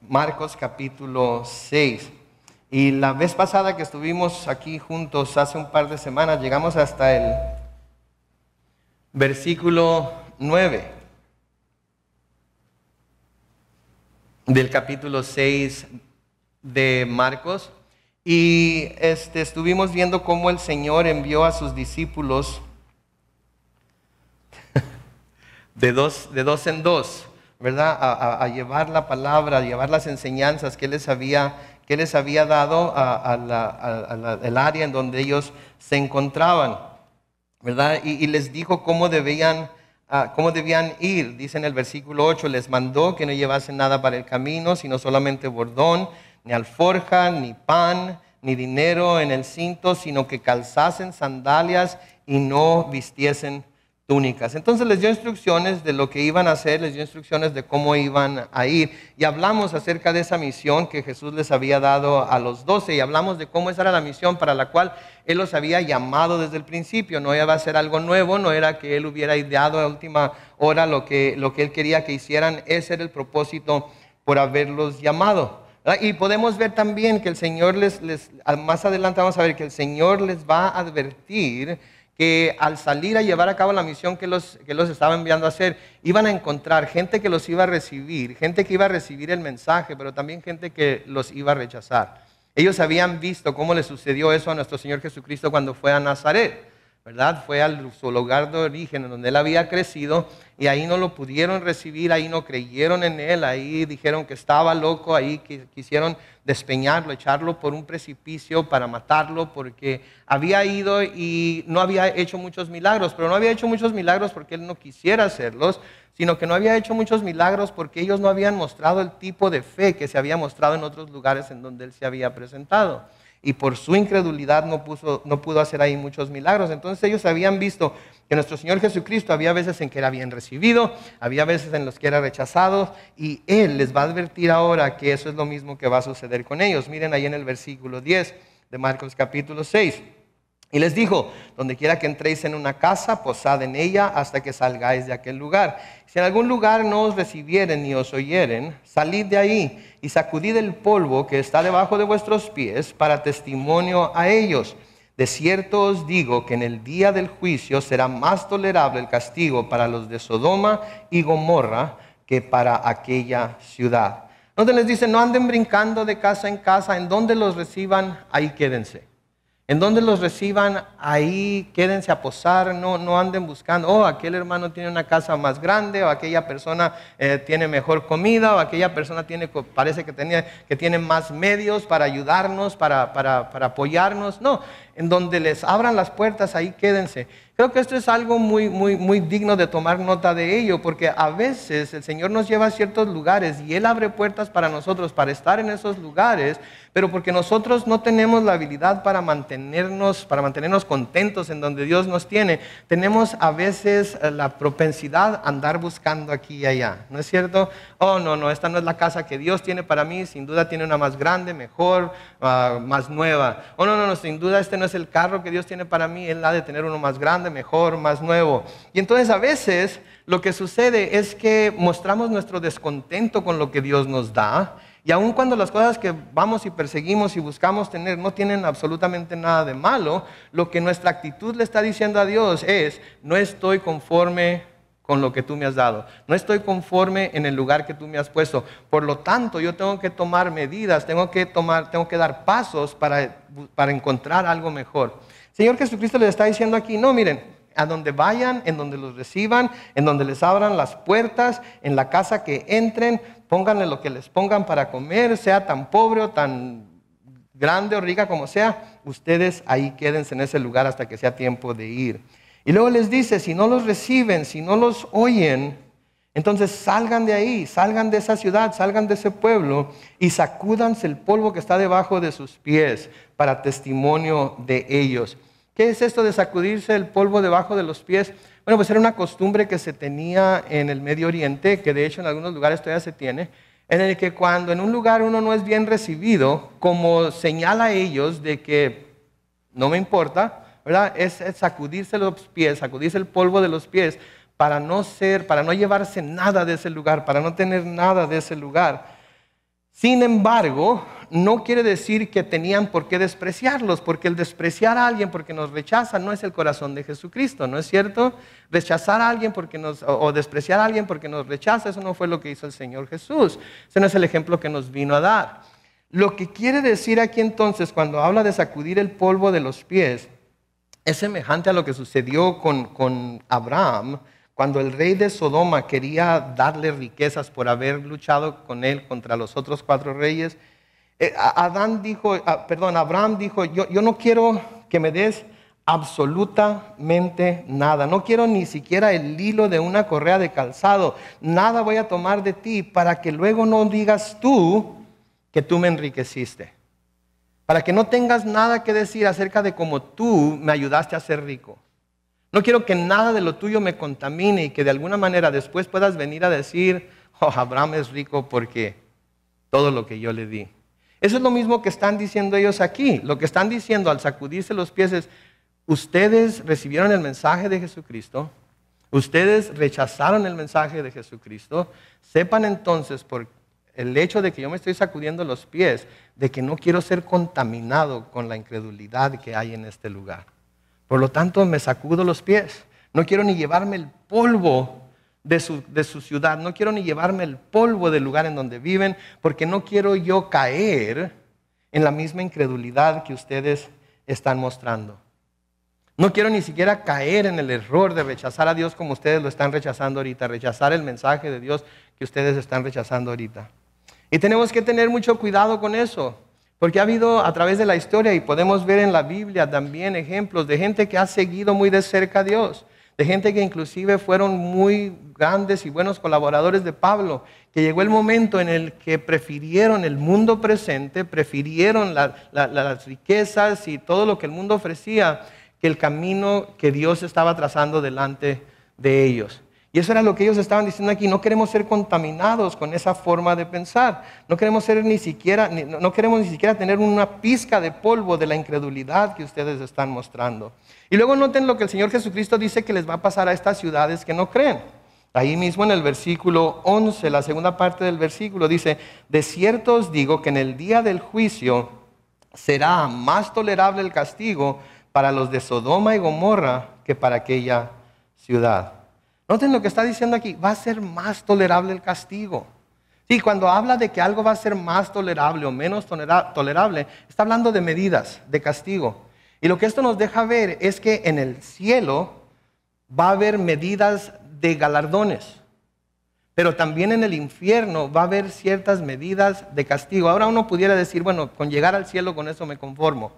Marcos capítulo 6. Y la vez pasada que estuvimos aquí juntos, hace un par de semanas, llegamos hasta el versículo 9 del capítulo 6 de Marcos. Y este, estuvimos viendo cómo el Señor envió a sus discípulos de dos, de dos en dos ¿verdad? A, llevar la palabra, a llevar las enseñanzas que les había, que les había dado al área en donde ellos se encontraban, ¿verdad? Y, les dijo cómo debían, ah, cómo debían ir. Dice en el versículo 8, les mandó que no llevasen nada para el camino, sino solamente bordón, ni alforja, ni pan, ni dinero en el cinto, sino que calzasen sandalias y no vistiesen entonces les dio instrucciones de lo que iban a hacer, les dio instrucciones de cómo iban a ir. Y hablamos acerca de esa misión que Jesús les había dado a los doce y hablamos de cómo esa era la misión para la cual Él los había llamado desde el principio. No iba a ser algo nuevo, no era que Él hubiera ideado a última hora lo que, lo que Él quería que hicieran. Ese era el propósito por haberlos llamado. Y podemos ver también que el Señor les, les, más adelante vamos a ver que el Señor les va a advertir que al salir a llevar a cabo la misión que los, los estaba enviando a hacer, iban a encontrar gente que los iba a recibir, gente que iba a recibir el mensaje, pero también gente que los iba a rechazar. Ellos habían visto cómo le sucedió eso a nuestro Señor Jesucristo cuando fue a Nazaret, ¿verdad? Fue a su lugar de origen, donde él había crecido, y ahí no lo pudieron recibir, ahí no creyeron en él, ahí dijeron que estaba loco, ahí quisieron despeñarlo, echarlo por un precipicio para matarlo, porque había ido y no había hecho muchos milagros, pero no había hecho muchos milagros porque él no quisiera hacerlos, sino que no había hecho muchos milagros porque ellos no habían mostrado el tipo de fe que se había mostrado en otros lugares en donde él se había presentado y por su incredulidad no, pudo hacer ahí muchos milagros. Entonces ellos habían visto que nuestro Señor Jesucristo había veces en que era bien recibido, había veces en los que era rechazado, y Él les va a advertir ahora que eso es lo mismo que va a suceder con ellos. Miren ahí en el versículo 10 de Marcos capítulo 6. Y les dijo, donde quiera que entréis en una casa, posad en ella hasta que salgáis de aquel lugar. Si en algún lugar no os recibieren ni os oyeren, salid de ahí y sacudid el polvo que está debajo de vuestros pies para testimonio a ellos. De cierto os digo que en el día del juicio será más tolerable el castigo para los de Sodoma y Gomorra que para aquella ciudad. Entonces les dice, no anden brincando de casa en casa, en donde los reciban, ahí quédense. En donde los reciban, ahí quédense a posar, no, no anden buscando, oh, aquel hermano tiene una casa más grande, o aquella persona eh, tiene mejor comida, o aquella persona tiene, parece que, tenía, que tiene más medios para ayudarnos, para, para apoyarnos. No, en donde les abran las puertas, ahí quédense. Creo que esto es algo muy, muy, muy digno de tomar nota de ello, porque a veces el Señor nos lleva a ciertos lugares y Él abre puertas para nosotros, para estar en esos lugares, pero porque nosotros no tenemos la habilidad para mantenernos, para mantenernos contentos en donde Dios nos tiene, tenemos a veces eh, la propensidad a andar buscando aquí y allá, ¿no es cierto? Oh, no, no, esta no es la casa que Dios tiene para mí, sin duda tiene una más grande, mejor, ah, más nueva. Oh, no, no, no, sin duda este no es el carro que Dios tiene para mí, Él la de tener uno más grande, mejor, más nuevo. Y entonces a veces lo que sucede es que mostramos nuestro descontento con lo que Dios nos da. Y aun cuando las cosas que vamos y perseguimos y buscamos tener no tienen absolutamente nada de malo, lo que nuestra actitud le está diciendo a Dios es, no estoy conforme con lo que tú me has dado. No estoy conforme en el lugar que tú me has puesto. Por lo tanto, yo tengo que tomar medidas, tengo que tomar, tengo que dar pasos para, para encontrar algo mejor. Señor Jesucristo les está diciendo aquí, no, miren, a donde vayan, en donde los reciban, en donde les abran las puertas, en la casa que entren, pónganle lo que les pongan para comer, sea tan pobre o tan grande o rica como sea, ustedes ahí quédense en ese lugar hasta que sea tiempo de ir. Y luego les dice, si no los reciben, si no los oyen, entonces salgan de ahí, salgan de esa ciudad, salgan de ese pueblo y sacúdanse el polvo que está debajo de sus pies para testimonio de ellos. ¿Qué es esto de sacudirse el polvo debajo de los pies? Bueno, pues era una costumbre que se tenía en el Medio Oriente, que de hecho en algunos lugares todavía se tiene, en el que cuando en un lugar uno no es bien recibido, como señala a ellos de que no me importa, es, sacudirse los pies, sacudirse el polvo de los pies para no ser, para no llevarse nada de ese lugar, para no tener nada de ese lugar. Sin embargo, no quiere decir que tenían por qué despreciarlos, porque el despreciar a alguien porque nos rechaza no es el corazón de Jesucristo, ¿no es cierto? Rechazar a alguien porque nos, o despreciar a alguien porque nos rechaza, eso no fue lo que hizo el Señor Jesús. Ese no es el ejemplo que nos vino a dar. Lo que quiere decir aquí entonces cuando habla de sacudir el polvo de los pies es semejante a lo que sucedió con, Abraham cuando el rey de Sodoma quería darle riquezas por haber luchado con él contra los otros cuatro reyes. Eh, Adán dijo, perdón, Abraham dijo, yo, yo, no quiero que me des absolutamente nada, no quiero ni siquiera el hilo de una correa de calzado, nada voy a tomar de ti para que luego no digas tú que tú me enriqueciste para que no tengas nada que decir acerca de cómo tú me ayudaste a ser rico. No quiero que nada de lo tuyo me contamine y que de alguna manera después puedas venir a decir, oh, Abraham es rico porque todo lo que yo le di. Eso es lo mismo que están diciendo ellos aquí. Lo que están diciendo al sacudirse los pies es, ustedes recibieron el mensaje de Jesucristo, ustedes rechazaron el mensaje de Jesucristo, sepan entonces por el hecho de que yo me estoy sacudiendo los pies, de que no quiero ser contaminado con la incredulidad que hay en este lugar. Por lo tanto, me sacudo los pies. No quiero ni llevarme el polvo de su, de su, ciudad, no quiero ni llevarme el polvo del lugar en donde viven, porque no quiero yo caer en la misma incredulidad que ustedes están mostrando. No quiero ni siquiera caer en el error de rechazar a Dios como ustedes lo están rechazando ahorita, rechazar el mensaje de Dios que ustedes están rechazando ahorita. Y tenemos que tener mucho cuidado con eso, porque ha habido a través de la historia y podemos ver en la Biblia también ejemplos de gente que ha seguido muy de cerca a Dios, de gente que inclusive fueron muy grandes y buenos colaboradores de Pablo, que llegó el momento en el que prefirieron el mundo presente, prefirieron las riquezas y todo lo que el mundo ofrecía, que el camino que Dios estaba trazando delante de ellos. Y eso era lo que ellos estaban diciendo aquí. No queremos ser contaminados con esa forma de pensar. No queremos ser ni siquiera, no queremos ni siquiera tener una pizca de polvo de la incredulidad que ustedes están mostrando. Y luego noten lo que el Señor Jesucristo dice que les va a pasar a estas ciudades que no creen. Ahí mismo en el versículo 11, la segunda parte del versículo, dice, de cierto os digo que en el día del juicio será más tolerable el castigo para los de Sodoma y Gomorra que para aquella ciudad. Noten lo que está diciendo aquí, va a ser más tolerable el castigo. Sí, cuando habla de que algo va a ser más tolerable o menos tolerable, está hablando de medidas, de castigo. Y lo que esto nos deja ver es que en el cielo va a haber medidas de galardones, pero también en el infierno va a haber ciertas medidas de castigo. Ahora uno pudiera decir, bueno, con llegar al cielo con eso me conformo.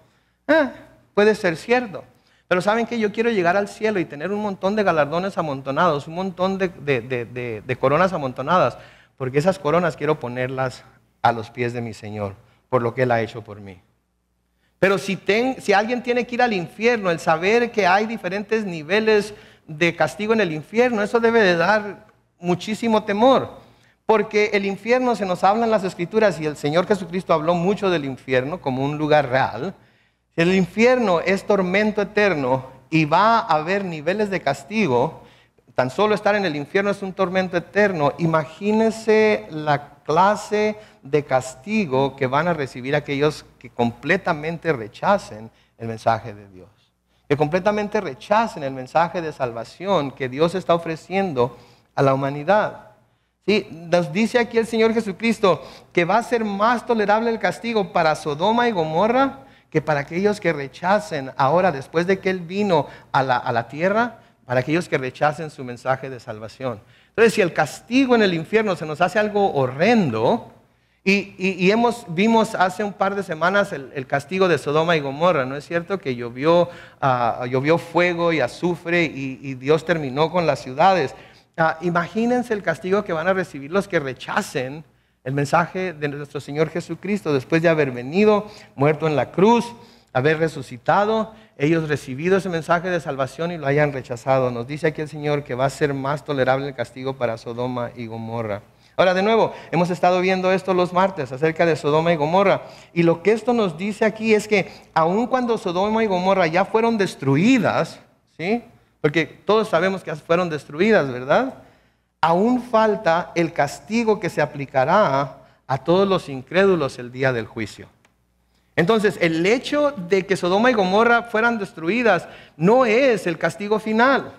Ah, puede ser cierto. Pero saben que yo quiero llegar al cielo y tener un montón de galardones amontonados, un montón de, coronas amontonadas, porque esas coronas quiero ponerlas a los pies de mi Señor, por lo que Él ha hecho por mí. Pero si, si alguien tiene que ir al infierno, el saber que hay diferentes niveles de castigo en el infierno, eso debe de dar muchísimo temor. Porque el infierno se nos habla en las escrituras y el Señor Jesucristo habló mucho del infierno como un lugar real. El infierno es tormento eterno y va a haber niveles de castigo. Tan solo estar en el infierno es un tormento eterno. Imagínense la clase de castigo que van a recibir aquellos que completamente rechacen el mensaje de Dios. Que completamente rechacen el mensaje de salvación que Dios está ofreciendo a la humanidad. Sí, nos dice aquí el Señor Jesucristo que va a ser más tolerable el castigo para Sodoma y Gomorra que para aquellos que rechacen ahora, después de que Él vino a la, tierra, para aquellos que rechacen su mensaje de salvación. Entonces, si el castigo en el infierno se nos hace algo horrendo, y, hemos, vimos hace un par de semanas el, castigo de Sodoma y Gomorra, ¿no es cierto? Que llovió, ah, llovió fuego y azufre y, Dios terminó con las ciudades. Ah, imagínense el castigo que van a recibir los que rechacen el mensaje de nuestro Señor Jesucristo, después de haber venido, muerto en la cruz, haber resucitado, ellos recibido ese mensaje de salvación y lo hayan rechazado. Nos dice aquí el Señor que va a ser más tolerable el castigo para Sodoma y Gomorra. Ahora, de nuevo, hemos estado viendo esto los martes acerca de Sodoma y Gomorra. Y lo que esto nos dice aquí es que aun cuando Sodoma y Gomorra ya fueron destruidas, ¿sí? Porque todos sabemos que fueron destruidas, ¿verdad? aún falta el castigo que se aplicará a todos los incrédulos el día del juicio. Entonces, el hecho de que Sodoma y Gomorra fueran destruidas no es el castigo final.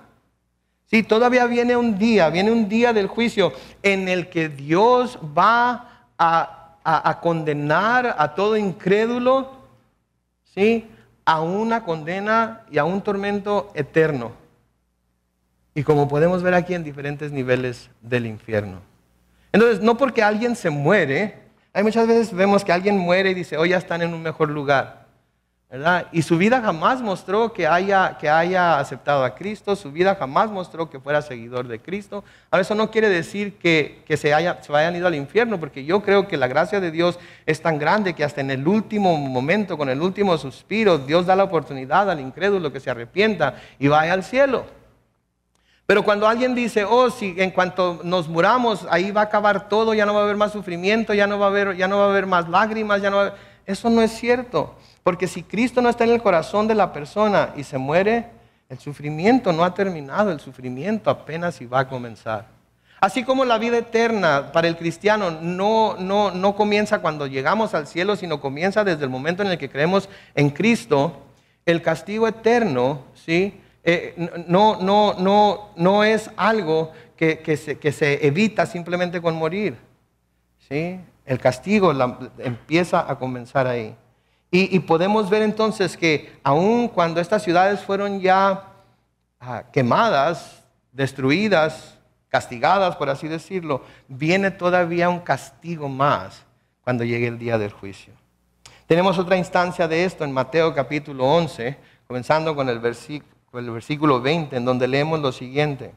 todavía viene un día, viene un día del juicio en el que Dios va a, a condenar a todo incrédulo, ¿sí? A una condena y a un tormento eterno. Y como podemos ver aquí en diferentes niveles del infierno. Entonces, no porque alguien se muere, hay muchas veces vemos que alguien muere y dice, hoy oh, ya están en un mejor lugar. ¿verdad? Y su vida jamás mostró que haya, que haya aceptado a Cristo, su vida jamás mostró que fuera seguidor de Cristo. Ahora, eso no quiere decir que, se, haya, se hayan ido al infierno, porque yo creo que la gracia de Dios es tan grande que hasta en el último momento, con el último suspiro, Dios da la oportunidad al incrédulo que se arrepienta y vaya al cielo. Pero cuando alguien dice, oh, si en cuanto nos muramos, ahí va a acabar todo, ya no va a haber más sufrimiento, ya no va a haber, ya no va a haber más lágrimas, ya no Eso no es cierto. Porque si Cristo no está en el corazón de la persona y se muere, el sufrimiento no ha terminado, el sufrimiento apenas iba va a comenzar. Así como la vida eterna para el cristiano no, no, no comienza cuando llegamos al cielo, sino comienza desde el momento en el que creemos en Cristo, el castigo eterno, ¿sí? Eh, no, no, no, no es algo que, se, evita simplemente con morir. ¿sí? El castigo empieza a comenzar ahí. Y, podemos ver entonces que aun cuando estas ciudades fueron ya ah, quemadas, destruidas, castigadas, por así decirlo, viene todavía un castigo más cuando llegue el día del juicio. Tenemos otra instancia de esto en Mateo capítulo 11, comenzando con el versículo el versículo 20, en donde leemos lo siguiente.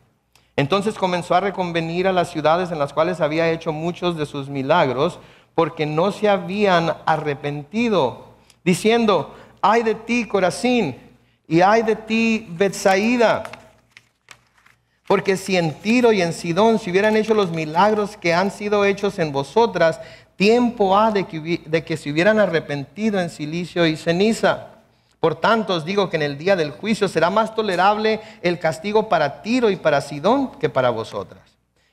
Entonces comenzó a reconvenir a las ciudades en las cuales había hecho muchos de sus milagros, porque no se habían arrepentido, diciendo, ay de ti Corazín, y ay de ti Betsaída. Porque si en Tiro y en Sidón se hubieran hecho los milagros que han sido hechos en vosotras, tiempo ha de que, de que se hubieran arrepentido en silicio y ceniza. Por tanto os digo que en el día del juicio será más tolerable el castigo para Tiro y para Sidón que para vosotras.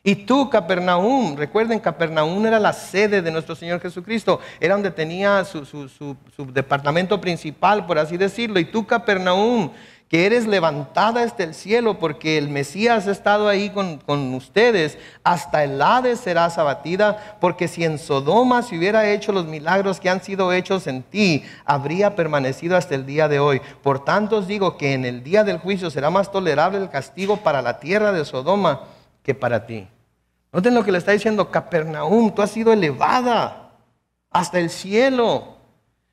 Y tú, Capernaum, recuerden, Capernaum era la sede de nuestro Señor Jesucristo, era donde tenía su, departamento principal, por así decirlo. Y tú, Capernaum, que eres levantada hasta el cielo, porque el Mesías ha estado ahí con, ustedes, hasta el Hades serás abatida, porque si en Sodoma se hubiera hecho los milagros que han sido hechos en ti, habría permanecido hasta el día de hoy. Por tanto os digo que en el día del juicio será más tolerable el castigo para la tierra de Sodoma que para ti. Noten lo que le está diciendo Capernaum, tú has sido elevada hasta el cielo.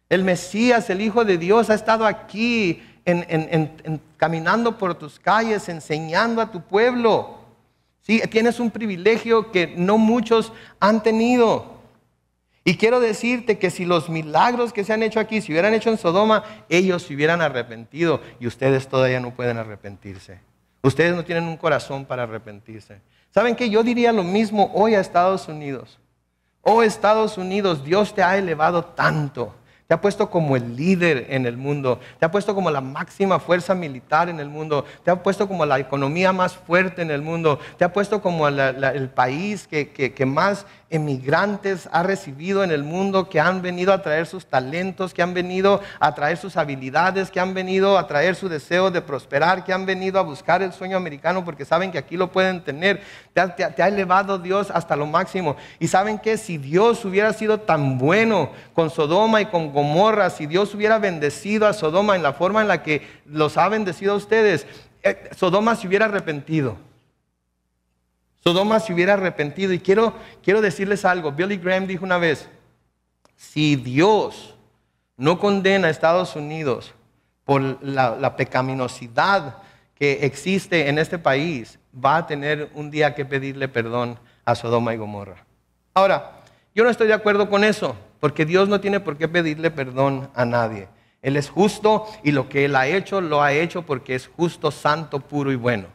El Mesías, el Hijo de Dios, ha estado aquí, en, caminando por tus calles, enseñando a tu pueblo. ¿Sí? Tienes un privilegio que no muchos han tenido. Y quiero decirte que si los milagros que se han hecho aquí se si hubieran hecho en Sodoma, ellos se hubieran arrepentido y ustedes todavía no pueden arrepentirse. Ustedes no tienen un corazón para arrepentirse. ¿Saben qué? Yo diría lo mismo hoy a Estados Unidos. Oh Estados Unidos, Dios te ha elevado tanto. Te ha puesto como el líder en el mundo. Te ha puesto como la máxima fuerza militar en el mundo. Te ha puesto como la economía más fuerte en el mundo. Te ha puesto como el país que más emigrantes ha recibido en el mundo que han venido a traer sus talentos, que han venido a traer sus habilidades, que han venido a traer su deseo de prosperar, que han venido a buscar el sueño americano porque saben que aquí lo pueden tener. Te ha, elevado Dios hasta lo máximo. Y saben que si Dios hubiera sido tan bueno con Sodoma y con Gomorra, si Dios hubiera bendecido a Sodoma en la forma en la que los ha bendecido a ustedes, eh, Sodoma se hubiera arrepentido. Sodoma se hubiera arrepentido. Y quiero, quiero decirles algo. Billy Graham dijo una vez, si Dios no condena a Estados Unidos por la, la pecaminosidad que existe en este país, va a tener un día que pedirle perdón a Sodoma y Gomorra. Ahora, yo no estoy de acuerdo con eso, porque Dios no tiene por qué pedirle perdón a nadie. Él es justo y lo que Él ha hecho, lo ha hecho porque es justo, santo, puro y bueno.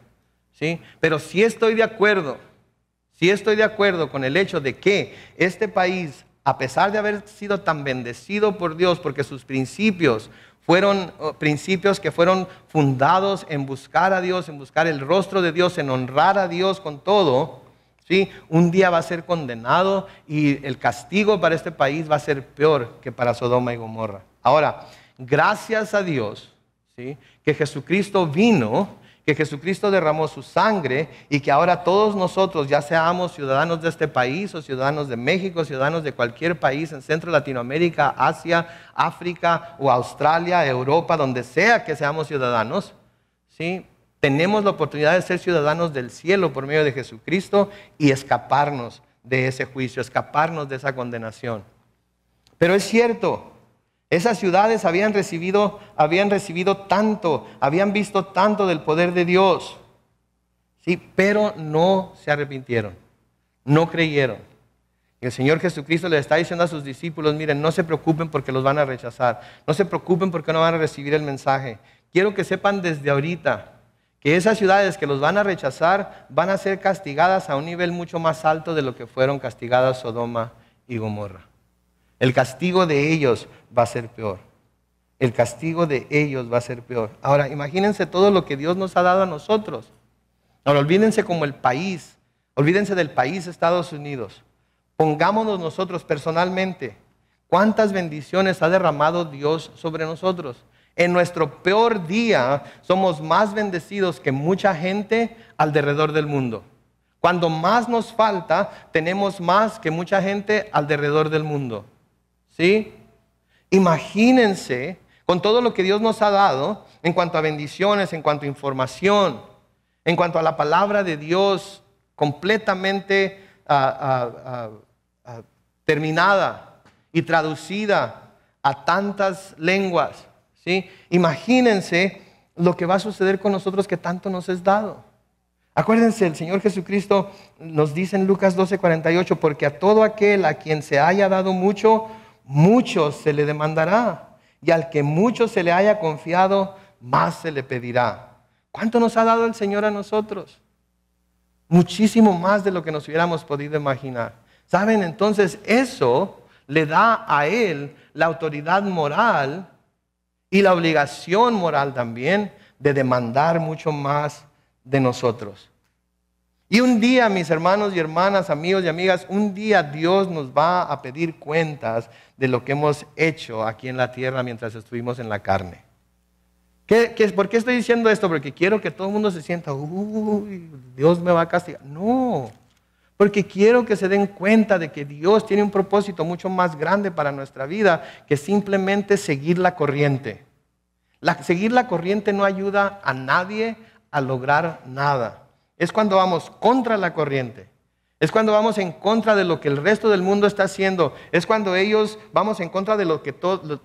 Pero si estoy de acuerdo, si estoy de acuerdo con el hecho de que este país, a pesar de haber sido tan bendecido por Dios, porque sus principios fueron oh, principios que fueron fundados en buscar a Dios, en buscar el rostro de Dios, en honrar a Dios con todo, ¿sí? Un día va a ser condenado y el castigo para este país va a ser peor que para Sodoma y Gomorra. Ahora, gracias a Dios, ¿sí? Que Jesucristo vino que Jesucristo derramó su sangre y que ahora todos nosotros, ya seamos ciudadanos de este país o ciudadanos de México, ciudadanos de cualquier país en Centro Latinoamérica, Asia, África o Australia, Europa, donde sea que seamos ciudadanos, ¿sí? tenemos la oportunidad de ser ciudadanos del cielo por medio de Jesucristo y escaparnos de ese juicio, escaparnos de esa condenación. Pero es cierto, esas ciudades habían recibido, habían recibido tanto, habían visto tanto del poder de Dios. Sí, pero no se arrepintieron, no creyeron. El Señor Jesucristo le está diciendo a sus discípulos, miren, no se preocupen porque los van a rechazar, no se preocupen porque no van a recibir el mensaje. Quiero que sepan desde ahorita que esas ciudades que los van a rechazar van a ser castigadas a un nivel mucho más alto de lo que fueron castigadas Sodoma y Gomorra. El castigo de ellos va a ser peor. El castigo de ellos va a ser peor. Ahora, imagínense todo lo que Dios nos ha dado a nosotros. Ahora, olvídense como el país, olvídense del país Estados Unidos. Pongámonos nosotros personalmente, ¿cuántas bendiciones ha derramado Dios sobre nosotros? En nuestro peor día somos más bendecidos que mucha gente alrededor del mundo. Cuando más nos falta, tenemos más que mucha gente alrededor del mundo. ¿Sí? Imagínense con todo lo que Dios nos ha dado en cuanto a bendiciones, en cuanto a información, en cuanto a la palabra de Dios completamente ah, ah, ah, terminada y traducida a tantas lenguas. ¿sí? Imagínense lo que va a suceder con nosotros que tanto nos es dado. Acuérdense, el Señor Jesucristo nos dice en Lucas 12:48, porque a todo aquel a quien se haya dado mucho, mucho se le demandará. Y al que mucho se le haya confiado, más se le pedirá. ¿Cuánto nos ha dado el Señor a nosotros? Muchísimo más de lo que nos hubiéramos podido imaginar. ¿Saben? Entonces eso le da a Él la autoridad moral y la obligación moral también de demandar mucho más de nosotros. Y un día, mis hermanos y hermanas, amigos y amigas, un día Dios nos va a pedir cuentas de lo que hemos hecho aquí en la tierra mientras estuvimos en la carne. por qué estoy diciendo esto? Porque quiero que todo el mundo se sienta, uy, Dios me va a castigar. No, porque quiero que se den cuenta de que Dios tiene un propósito mucho más grande para nuestra vida que simplemente seguir la corriente. seguir la corriente no ayuda a nadie a lograr nada. Es cuando vamos contra la corriente es cuando vamos en contra de lo que el resto del mundo está haciendo. Es cuando ellos vamos en contra de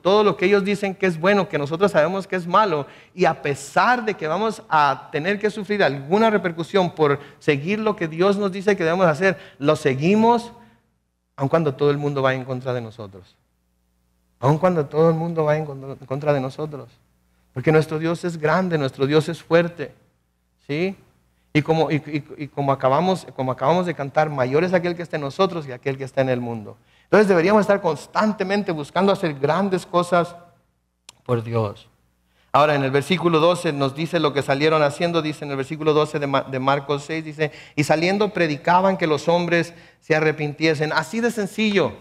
todo lo que ellos dicen que es bueno, que nosotros sabemos que es malo. Y a pesar de que vamos a tener que sufrir alguna repercusión por seguir lo que Dios nos dice que debemos hacer, lo seguimos, aun cuando todo el mundo va en contra de nosotros. Aun cuando todo el mundo va en contra de nosotros. Porque nuestro Dios es grande, nuestro Dios es fuerte. ¿Sí? Y como, y, como, acabamos, como acabamos de cantar, mayor es aquel que está en nosotros y aquel que está en el mundo. Entonces deberíamos estar constantemente buscando hacer grandes cosas por Dios. Ahora en el versículo 12 nos dice lo que salieron haciendo, dice en el versículo 12 de, de Marcos 6, dice, y saliendo predicaban que los hombres se arrepintiesen. Así de sencillo,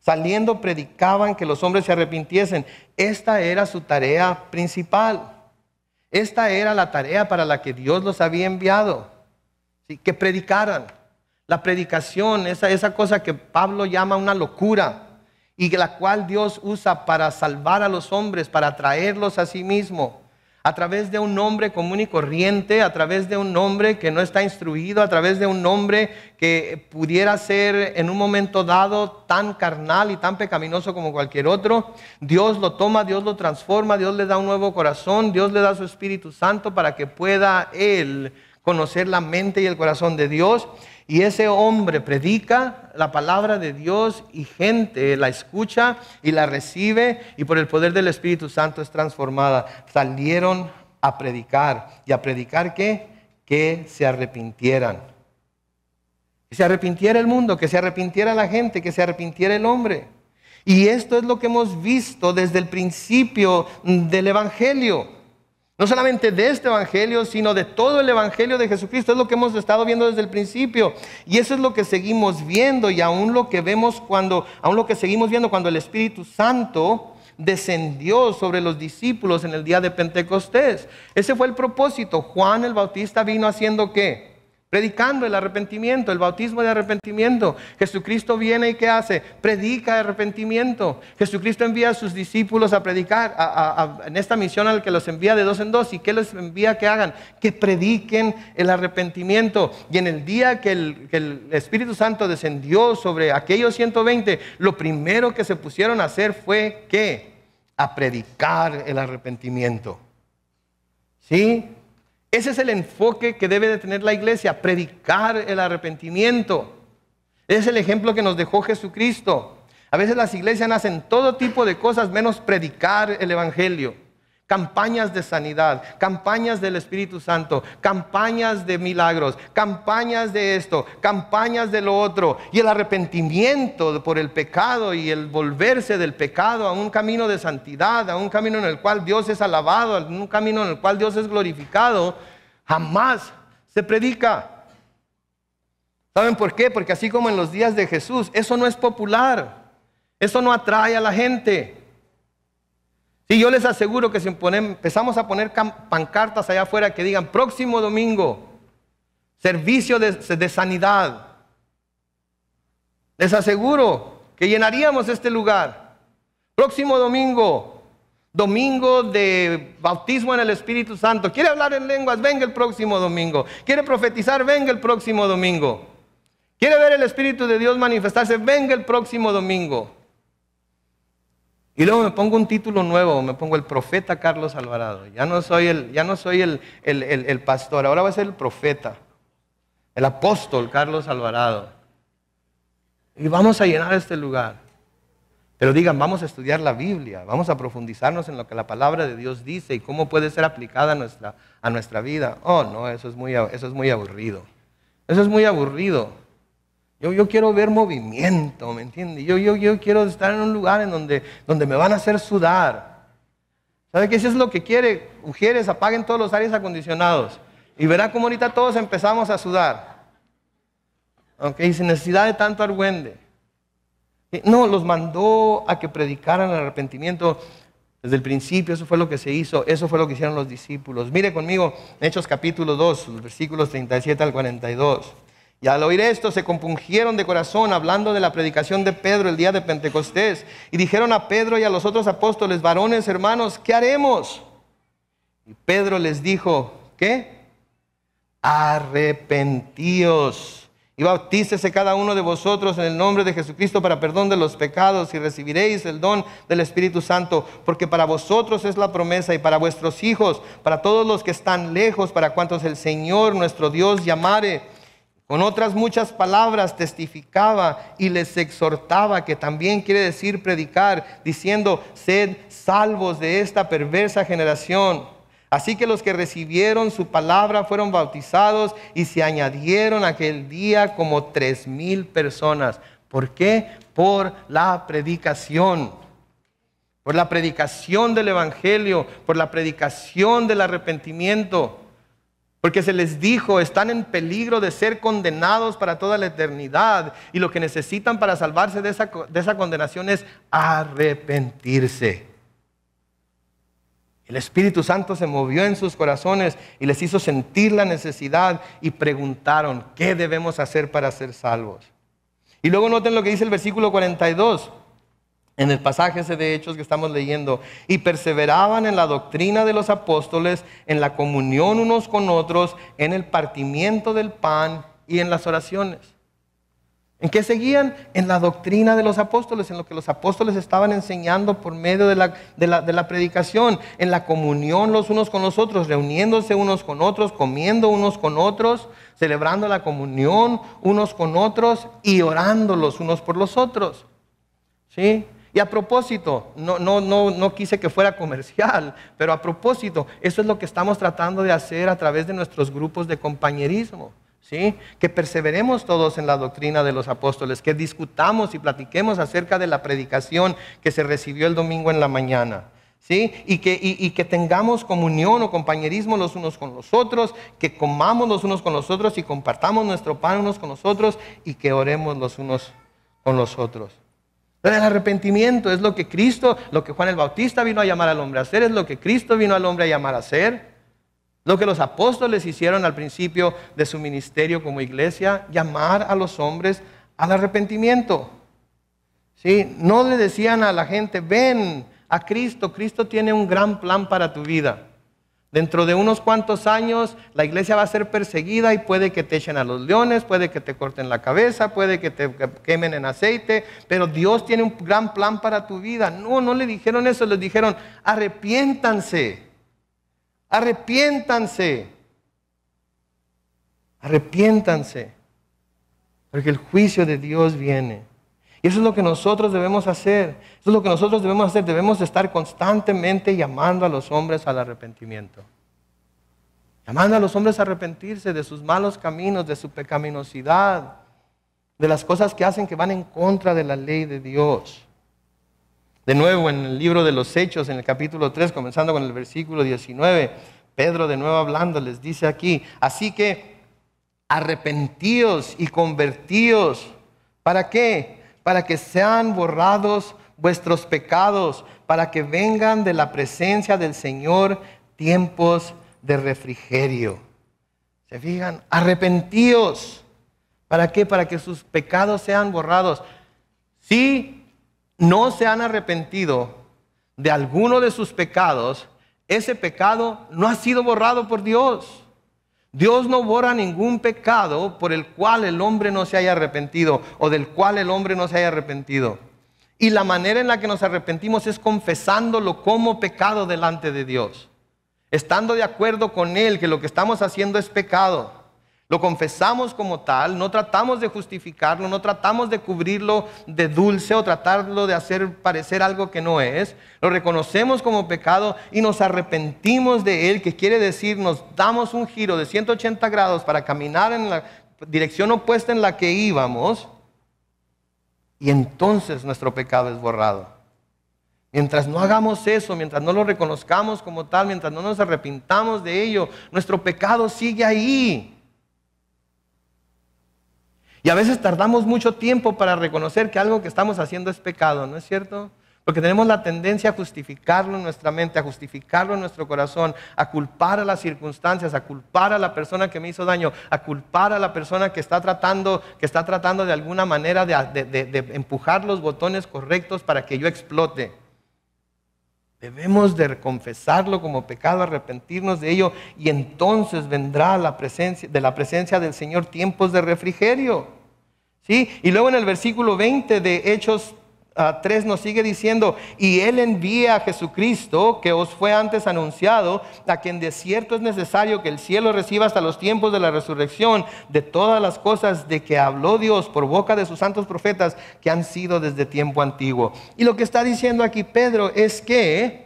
saliendo predicaban que los hombres se arrepintiesen. Esta era su tarea principal. Esta era la tarea para la que Dios los había enviado, que predicaran. La predicación, esa, esa cosa que Pablo llama una locura y la cual Dios usa para salvar a los hombres, para traerlos a sí mismo a través de un hombre común y corriente, a través de un hombre que no está instruido, a través de un hombre que pudiera ser en un momento dado tan carnal y tan pecaminoso como cualquier otro. Dios lo toma, Dios lo transforma, Dios le da un nuevo corazón, Dios le da su Espíritu Santo para que pueda él conocer la mente y el corazón de Dios. Y ese hombre predica la palabra de Dios y gente la escucha y la recibe y por el poder del Espíritu Santo es transformada. Salieron a predicar. ¿Y a predicar qué? Que se arrepintieran. Que se arrepintiera el mundo, que se arrepintiera la gente, que se arrepintiera el hombre. Y esto es lo que hemos visto desde el principio del Evangelio. No solamente de este Evangelio, sino de todo el Evangelio de Jesucristo. Es lo que hemos estado viendo desde el principio. Y eso es lo que seguimos viendo y aún lo que vemos cuando, aún lo que seguimos viendo cuando el Espíritu Santo descendió sobre los discípulos en el día de Pentecostés. Ese fue el propósito. Juan el Bautista vino haciendo qué? predicando el arrepentimiento, el bautismo de arrepentimiento. Jesucristo viene y ¿qué hace? Predica arrepentimiento. Jesucristo envía a sus discípulos a predicar en esta misión al que los envía de dos en dos. ¿Y qué les envía que hagan? Que prediquen el arrepentimiento. Y en el día que el, Espíritu Santo descendió sobre aquellos 120, lo primero que se pusieron a hacer fue ¿qué? a predicar el arrepentimiento. ¿Sí? Ese es el enfoque que debe de tener la iglesia, predicar el arrepentimiento. Es el ejemplo que nos dejó Jesucristo. A veces las iglesias hacen todo tipo de cosas menos predicar el Evangelio campañas de sanidad, campañas del Espíritu Santo, campañas de milagros, campañas de esto, campañas de lo otro, y el arrepentimiento por el pecado y el volverse del pecado a un camino de santidad, a un camino en el cual Dios es alabado, a un camino en el cual Dios es glorificado, jamás se predica. ¿Saben por qué? Porque así como en los días de Jesús, eso no es popular, eso no atrae a la gente. Sí, yo les aseguro que si empezamos a poner pancartas allá afuera que digan próximo domingo, servicio de, de sanidad, les aseguro que llenaríamos este lugar. Próximo domingo, domingo de bautismo en el Espíritu Santo. ¿Quiere hablar en lenguas? Venga el próximo domingo. ¿Quiere profetizar? Venga el próximo domingo. ¿Quiere ver el Espíritu de Dios manifestarse? Venga el próximo domingo. Y luego me pongo un título nuevo, me pongo el profeta Carlos Alvarado. Ya no soy el, ya no soy el, pastor, ahora va a ser el profeta, el apóstol Carlos Alvarado. Y vamos a llenar este lugar. Pero digan, vamos a estudiar la Biblia, vamos a profundizarnos en lo que la palabra de Dios dice y cómo puede ser aplicada a nuestra, a nuestra vida. Oh, no, eso es, muy, eso es muy aburrido. Eso es muy aburrido. Yo, quiero ver movimiento, ¿me entiendes? Yo, yo, yo quiero estar en un lugar en donde, donde me van a hacer sudar. ¿Sabe qué? Si es lo que quiere, mujeres, apaguen todos los aires acondicionados. Y verá cómo ahorita todos empezamos a sudar. Aunque Sin necesidad de tanto argüende. Eh, no, los mandó a que predicaran el arrepentimiento desde el principio. Eso fue lo que se hizo. Eso fue lo que hicieron los discípulos. Mire conmigo Hechos capítulo 2, versículos 37 al 42. Y al oír esto se compungieron de corazón hablando de la predicación de Pedro el día de Pentecostés. Y dijeron a Pedro y a los otros apóstoles, varones, hermanos, ¿qué haremos? Y Pedro les dijo, ¿qué? Arrepentíos y bautícese cada uno de vosotros en el nombre de Jesucristo para perdón de los pecados y recibiréis el don del Espíritu Santo, porque para vosotros es la promesa y para vuestros hijos, para todos los que están lejos, para cuantos el Señor nuestro Dios llamare con otras muchas palabras testificaba y les exhortaba, que también quiere decir predicar, diciendo, sed salvos de esta perversa generación. Así que los que recibieron su palabra fueron bautizados y se añadieron aquel día como tres mil personas. ¿Por qué? Por la predicación. Por la predicación del Evangelio, por la predicación del arrepentimiento. Porque se les dijo, están en peligro de ser condenados para toda la eternidad. Y lo que necesitan para salvarse de esa, de esa condenación es arrepentirse. El Espíritu Santo se movió en sus corazones y les hizo sentir la necesidad y preguntaron, ¿qué debemos hacer para ser salvos? Y luego noten lo que dice el versículo 42 en el pasaje ese de Hechos que estamos leyendo, y perseveraban en la doctrina de los apóstoles, en la comunión unos con otros, en el partimiento del pan y en las oraciones. ¿En qué seguían? En la doctrina de los apóstoles, en lo que los apóstoles estaban enseñando por medio de la, de, la, predicación, en la comunión los unos con los otros, reuniéndose unos con otros, comiendo unos con otros, celebrando la comunión unos con otros y orando los unos por los otros. ¿Sí? Y a propósito, no, no, no, no quise que fuera comercial, pero a propósito, eso es lo que estamos tratando de hacer a través de nuestros grupos de compañerismo. ¿Sí? Que perseveremos todos en la doctrina de los apóstoles, que discutamos y platiquemos acerca de la predicación que se recibió el domingo en la mañana. ¿Sí? Y, que, y que tengamos comunión o compañerismo los unos con los otros, que comamos los unos con los otros y compartamos nuestro pan unos con los otros y que oremos los unos con los otros el arrepentimiento es lo que Cristo, lo que Juan el Bautista vino a llamar al hombre a hacer, es lo que Cristo vino al hombre a llamar a hacer. Lo que los apóstoles hicieron al principio de su ministerio como iglesia, llamar a los hombres al arrepentimiento. ¿Sí? No le decían a la gente, ven a Cristo, Cristo tiene un gran plan para tu vida. Dentro de unos cuantos años la iglesia va a ser perseguida y puede que te echen a los leones, puede que te corten la cabeza, puede que te quemen en aceite, pero Dios tiene un gran plan para tu vida. No, no le dijeron eso, le dijeron, arrepiéntanse, arrepiéntanse, arrepiéntanse, porque el juicio de Dios viene. Y eso es lo que nosotros debemos hacer. Eso es lo que nosotros debemos hacer. Debemos estar constantemente llamando a los hombres al arrepentimiento. Llamando a los hombres a arrepentirse de sus malos caminos, de su pecaminosidad, de las cosas que hacen que van en contra de la ley de Dios. De nuevo, en el libro de los Hechos, en el capítulo 3, comenzando con el versículo 19, Pedro de nuevo hablando les dice aquí, así que arrepentíos y convertíos. ¿Para qué? para que sean borrados vuestros pecados, para que vengan de la presencia del Señor tiempos de refrigerio. ¿Se fijan? arrepentidos, ¿Para qué? Para que sus pecados sean borrados. Si no se han arrepentido de alguno de sus pecados, ese pecado no ha sido borrado por Dios. Dios no borra ningún pecado por el cual el hombre no se haya arrepentido o del cual el hombre no se haya arrepentido. Y la manera en la que nos arrepentimos es confesándolo como pecado delante de Dios. Estando de acuerdo con Él que lo que estamos haciendo es pecado lo confesamos como tal, no tratamos de justificarlo, no tratamos de cubrirlo de dulce o tratarlo de hacer parecer algo que no es. Lo reconocemos como pecado y nos arrepentimos de él, que quiere decir nos damos un giro de 180 grados para caminar en la dirección opuesta en la que íbamos. Y entonces nuestro pecado es borrado. Mientras no hagamos eso, mientras no lo reconozcamos como tal, mientras no nos arrepintamos de ello, nuestro pecado sigue ahí. Y a veces tardamos mucho tiempo para reconocer que algo que estamos haciendo es pecado, ¿no es cierto? Porque tenemos la tendencia a justificarlo en nuestra mente, a justificarlo en nuestro corazón, a culpar a las circunstancias, a culpar a la persona que me hizo daño, a culpar a la persona que está tratando, que está tratando de alguna manera de, empujar los botones correctos para que yo explote. Debemos de confesarlo como pecado, arrepentirnos de ello y entonces vendrá la presencia, de la presencia del Señor tiempos de refrigerio. Y luego en el versículo 20 de Hechos 3 ah, nos sigue diciendo, y Él envía a Jesucristo, que os fue antes anunciado, a quien de cierto es necesario que el cielo reciba hasta los tiempos de la resurrección de todas las cosas de que habló Dios por boca de sus santos profetas que han sido desde tiempo antiguo. Y lo que está diciendo aquí Pedro es que...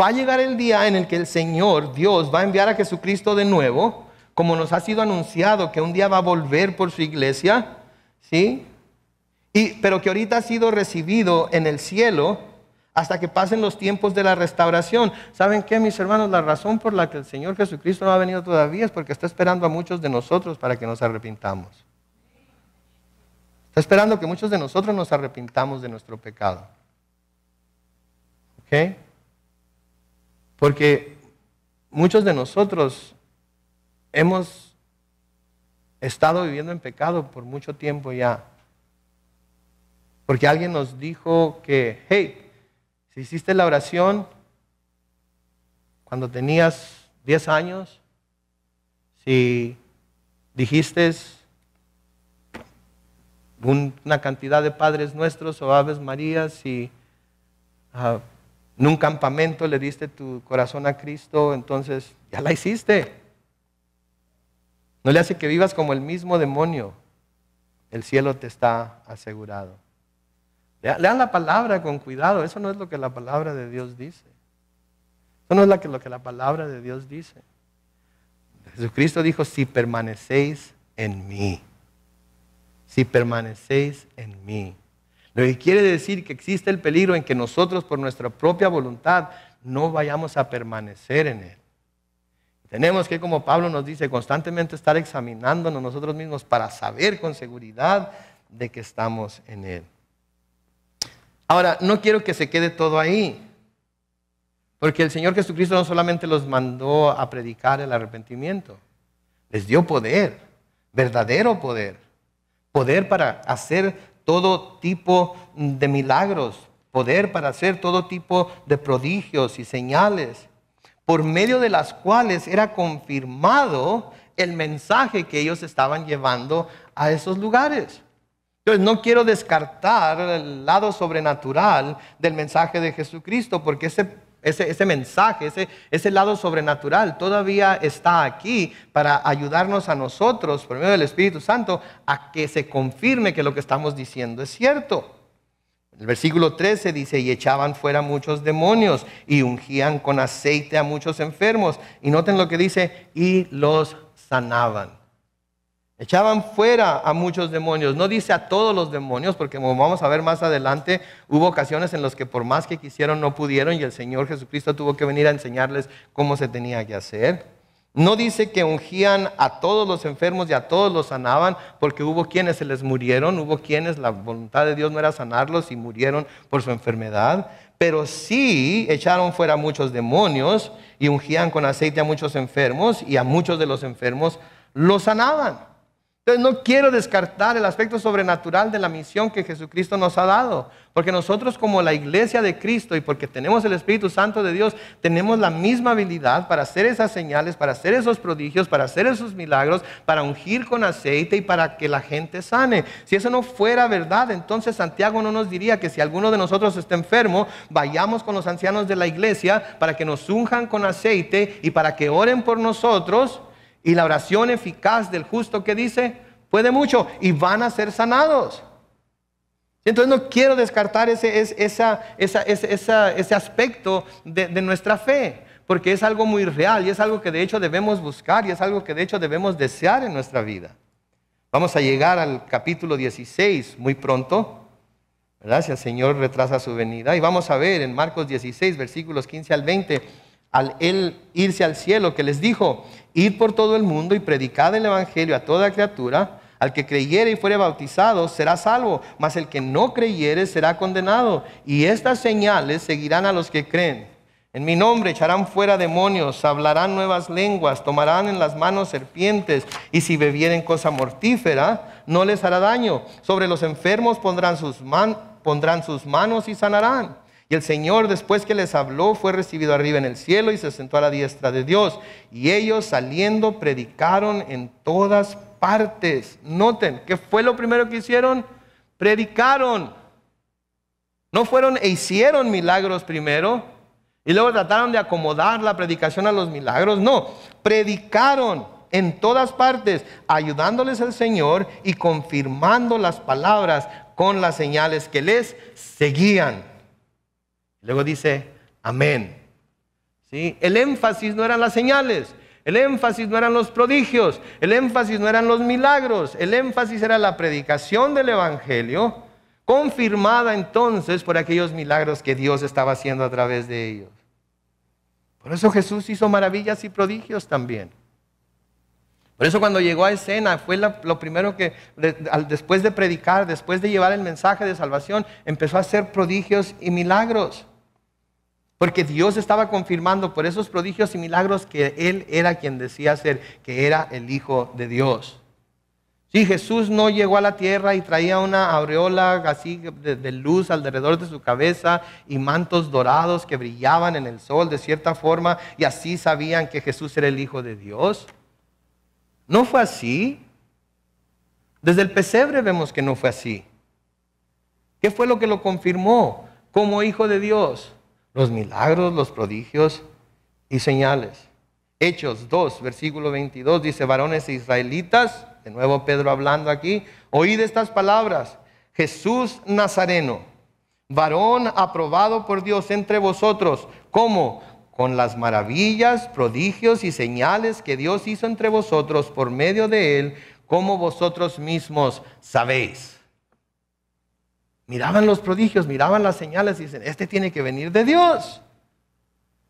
Va a llegar el día en el que el Señor Dios va a enviar a Jesucristo de nuevo, como nos ha sido anunciado que un día va a volver por su iglesia, ¿sí? Y, pero que ahorita ha sido recibido en el cielo hasta que pasen los tiempos de la restauración. ¿Saben qué, mis hermanos? La razón por la que el Señor Jesucristo no ha venido todavía es porque está esperando a muchos de nosotros para que nos arrepintamos. Está esperando que muchos de nosotros nos arrepintamos de nuestro pecado. ¿Ok? Porque muchos de nosotros hemos He estado viviendo en pecado por mucho tiempo ya. Porque alguien nos dijo que, hey, si hiciste la oración cuando tenías 10 años, si dijiste una cantidad de padres nuestros o aves marías, si ah, en un campamento le diste tu corazón a Cristo, entonces ya la hiciste. No le hace que vivas como el mismo demonio. El cielo te está asegurado. Lean la palabra con cuidado. Eso no es lo que la palabra de Dios dice. Eso no es lo que, lo que la palabra de Dios dice. Jesucristo dijo, si permanecéis en mí, si permanecéis en mí. Lo que quiere decir que existe el peligro en que nosotros por nuestra propia voluntad no vayamos a permanecer en Él. Tenemos que, como Pablo nos dice, constantemente estar examinándonos nosotros mismos para saber con seguridad de que estamos en Él. Ahora, no quiero que se quede todo ahí, porque el Señor Jesucristo no solamente los mandó a predicar el arrepentimiento, les dio poder, verdadero poder, poder para hacer todo tipo de milagros, poder para hacer todo tipo de prodigios y señales por medio de las cuales era confirmado el mensaje que ellos estaban llevando a esos lugares. Entonces no quiero descartar el lado sobrenatural del mensaje de Jesucristo, porque ese, ese, mensaje, ese, ese lado sobrenatural todavía está aquí para ayudarnos a nosotros, por medio del Espíritu Santo, a que se confirme que lo que estamos diciendo es cierto. El versículo 13 dice, y echaban fuera muchos demonios y ungían con aceite a muchos enfermos. Y noten lo que dice, y los sanaban. Echaban fuera a muchos demonios. No dice a todos los demonios, porque como vamos a ver más adelante, hubo ocasiones en las que por más que quisieron no pudieron y el Señor Jesucristo tuvo que venir a enseñarles cómo se tenía que hacer. No dice que ungían a todos los enfermos y a todos los sanaban, porque hubo quienes se les murieron, hubo quienes la voluntad de Dios no era sanarlos y murieron por su enfermedad, pero sí echaron fuera muchos demonios y ungían con aceite a muchos enfermos y a muchos de los enfermos los sanaban. Entonces no quiero descartar el aspecto sobrenatural de la misión que Jesucristo nos ha dado, porque nosotros como la iglesia de Cristo y porque tenemos el Espíritu Santo de Dios, tenemos la misma habilidad para hacer esas señales, para hacer esos prodigios, para hacer esos milagros, para ungir con aceite y para que la gente sane. Si eso no fuera verdad, entonces Santiago no nos diría que si alguno de nosotros está enfermo, vayamos con los ancianos de la iglesia para que nos unjan con aceite y para que oren por nosotros y la oración eficaz del justo que dice, puede mucho y van a ser sanados. Entonces no quiero descartar ese, ese, aspecto de, de nuestra fe, porque es algo muy real y es algo que de hecho debemos buscar y es algo que de hecho debemos desear en nuestra vida. Vamos a llegar al capítulo 16 muy pronto. Gracias, Señor retrasa su venida. Y vamos a ver en Marcos 16, versículos 15 al 20 al él irse al cielo, que les dijo, id por todo el mundo y predicad el Evangelio a toda criatura. Al que creyere y fuere bautizado será salvo, mas el que no creyere será condenado. Y estas señales seguirán a los que creen. En mi nombre echarán fuera demonios, hablarán nuevas lenguas, tomarán en las manos serpientes, y si bebieren cosa mortífera, no les hará daño. Sobre los enfermos pondrán sus, man, pondrán sus manos y sanarán. Y el Señor, después que les habló, fue recibido arriba en el cielo y se sentó a la diestra de Dios. Y ellos saliendo predicaron en todas partes. Noten, ¿qué fue lo primero que hicieron? Predicaron. No fueron e hicieron milagros primero y luego trataron de acomodar la predicación a los milagros. No, predicaron en todas partes, ayudándoles el Señor y confirmando las palabras con las señales que les seguían. Luego dice, amén. ¿Sí? El énfasis no eran las señales, el énfasis no eran los prodigios, el énfasis no eran los milagros, el énfasis era la predicación del Evangelio, confirmada entonces por aquellos milagros que Dios estaba haciendo a través de ellos. Por eso Jesús hizo maravillas y prodigios también. Por eso cuando llegó a escena fue lo primero que, después de predicar, después de llevar el mensaje de salvación, empezó a hacer prodigios y milagros. Porque Dios estaba confirmando por esos prodigios y milagros que Él era quien decía ser, que era el Hijo de Dios. Si Jesús no llegó a la tierra y traía una aureola así de, de, luz alrededor de su cabeza y mantos dorados que brillaban en el sol de cierta forma y así sabían que Jesús era el Hijo de Dios. No fue así. Desde el pesebre vemos que no fue así. ¿Qué fue lo que lo confirmó como Hijo de Dios? los milagros, los prodigios y señales. Hechos 2, versículo 22 dice, varones israelitas, de nuevo Pedro hablando aquí, oíd estas palabras, Jesús Nazareno, varón aprobado por Dios entre vosotros, ¿cómo? Con las maravillas, prodigios y señales que Dios hizo entre vosotros por medio de él, como vosotros mismos sabéis. Miraban los prodigios, miraban las señales y dicen, este tiene que venir de Dios.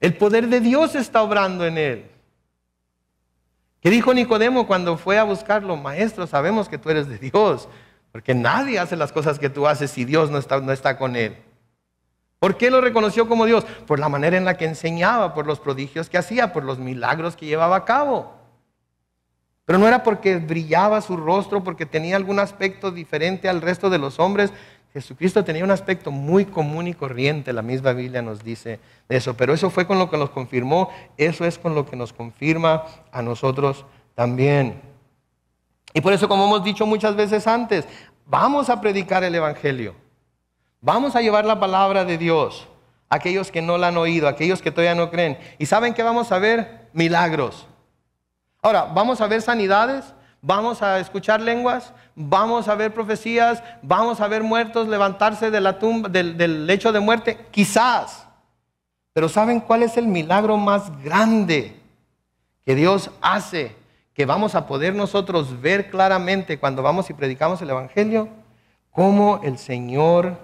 El poder de Dios está obrando en él. ¿Qué dijo Nicodemo cuando fue a buscarlo? Maestro, sabemos que tú eres de Dios, porque nadie hace las cosas que tú haces si Dios no está, no está con él. ¿Por qué lo reconoció como Dios? Por la manera en la que enseñaba, por los prodigios que hacía, por los milagros que llevaba a cabo. Pero no era porque brillaba su rostro, porque tenía algún aspecto diferente al resto de los hombres, Jesucristo tenía un aspecto muy común y corriente, la misma Biblia nos dice eso, pero eso fue con lo que nos confirmó, eso es con lo que nos confirma a nosotros también. Y por eso, como hemos dicho muchas veces antes, vamos a predicar el Evangelio, vamos a llevar la palabra de Dios a aquellos que no la han oído, a aquellos que todavía no creen. ¿Y saben que vamos a ver? Milagros. Ahora, ¿vamos a ver sanidades? vamos a escuchar lenguas, vamos a ver profecías, vamos a ver muertos levantarse de la tumba, del, del lecho de muerte, quizás. Pero ¿saben cuál es el milagro más grande que Dios hace? Que vamos a poder nosotros ver claramente cuando vamos y predicamos el Evangelio, cómo el Señor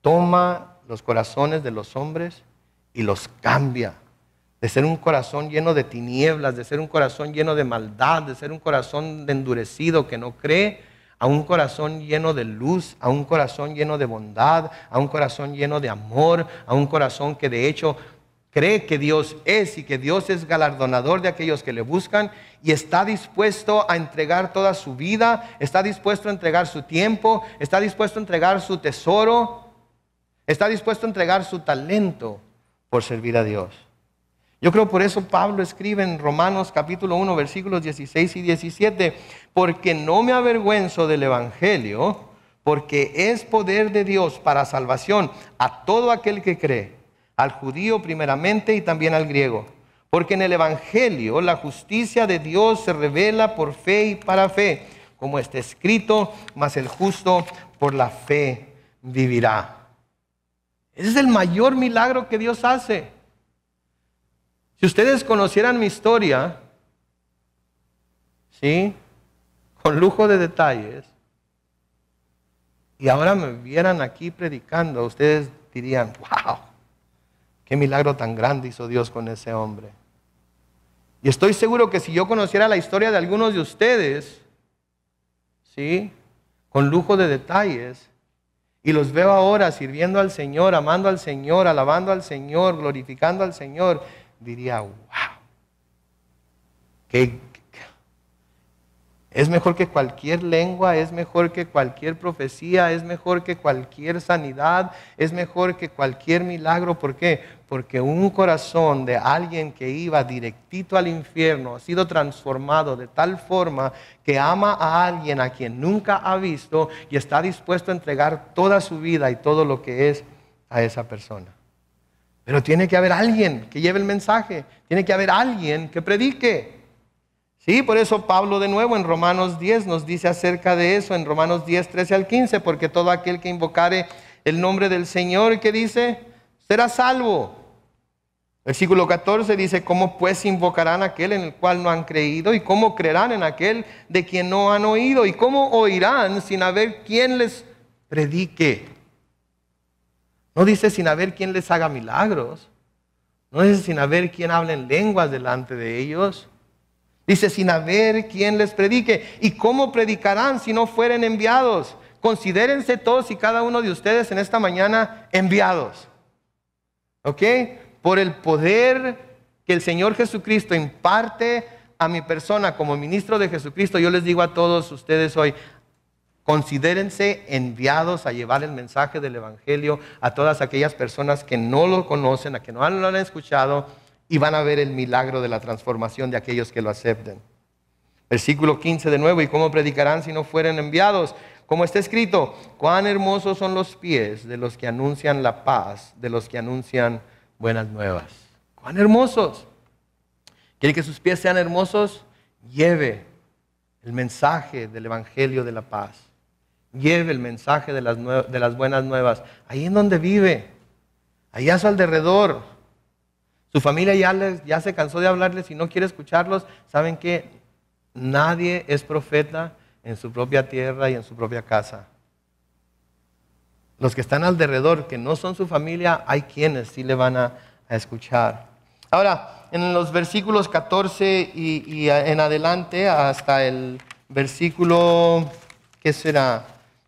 toma los corazones de los hombres y los cambia de ser un corazón lleno de tinieblas, de ser un corazón lleno de maldad, de ser un corazón endurecido que no cree, a un corazón lleno de luz, a un corazón lleno de bondad, a un corazón lleno de amor, a un corazón que de hecho cree que Dios es y que Dios es galardonador de aquellos que le buscan y está dispuesto a entregar toda su vida, está dispuesto a entregar su tiempo, está dispuesto a entregar su tesoro, está dispuesto a entregar su talento por servir a Dios. Yo creo por eso Pablo escribe en Romanos capítulo 1 versículos 16 y 17, porque no me avergüenzo del Evangelio, porque es poder de Dios para salvación a todo aquel que cree, al judío primeramente y también al griego. Porque en el Evangelio la justicia de Dios se revela por fe y para fe, como está escrito, mas el justo por la fe vivirá. Ese es el mayor milagro que Dios hace. Si ustedes conocieran mi historia, ¿sí? Con lujo de detalles, y ahora me vieran aquí predicando, ustedes dirían, wow, qué milagro tan grande hizo Dios con ese hombre. Y estoy seguro que si yo conociera la historia de algunos de ustedes, ¿sí? Con lujo de detalles, y los veo ahora sirviendo al Señor, amando al Señor, alabando al Señor, glorificando al Señor, diría, wow, es mejor que cualquier lengua, es mejor que cualquier profecía, es mejor que cualquier sanidad, es mejor que cualquier milagro. ¿Por qué? Porque un corazón de alguien que iba directito al infierno ha sido transformado de tal forma que ama a alguien a quien nunca ha visto y está dispuesto a entregar toda su vida y todo lo que es a esa persona. Pero tiene que haber alguien que lleve el mensaje, tiene que haber alguien que predique. Sí, por eso Pablo de nuevo en Romanos 10 nos dice acerca de eso, en Romanos 10, 13 al 15, porque todo aquel que invocare el nombre del Señor, que dice, será salvo. Versículo 14 dice, ¿cómo pues invocarán aquel en el cual no han creído? ¿Y cómo creerán en aquel de quien no han oído? ¿Y cómo oirán sin haber quien les predique? No dice sin haber quien les haga milagros. No dice sin haber quien hable en lenguas delante de ellos. Dice sin haber quien les predique. ¿Y cómo predicarán si no fueren enviados? Considérense todos y cada uno de ustedes en esta mañana enviados. ¿Ok? Por el poder que el Señor Jesucristo imparte a mi persona como ministro de Jesucristo, yo les digo a todos ustedes hoy, Considérense enviados a llevar el mensaje del Evangelio a todas aquellas personas que no lo conocen, a que no lo han escuchado, y van a ver el milagro de la transformación de aquellos que lo acepten. Versículo 15 de nuevo, ¿y cómo predicarán si no fueren enviados? Como está escrito, cuán hermosos son los pies de los que anuncian la paz, de los que anuncian buenas nuevas. Cuán hermosos. ¿Quiere que sus pies sean hermosos? Lleve el mensaje del Evangelio de la paz lleve el mensaje de las, buenas nuevas. Ahí en donde vive, allá a su alrededor. Su familia ya, les, ya se cansó de hablarles y no quiere escucharlos. ¿Saben que Nadie es profeta en su propia tierra y en su propia casa. Los que están alrededor, que no son su familia, hay quienes sí le van a, escuchar. Ahora, en los versículos 14 y, y en adelante, hasta el versículo, ¿qué será?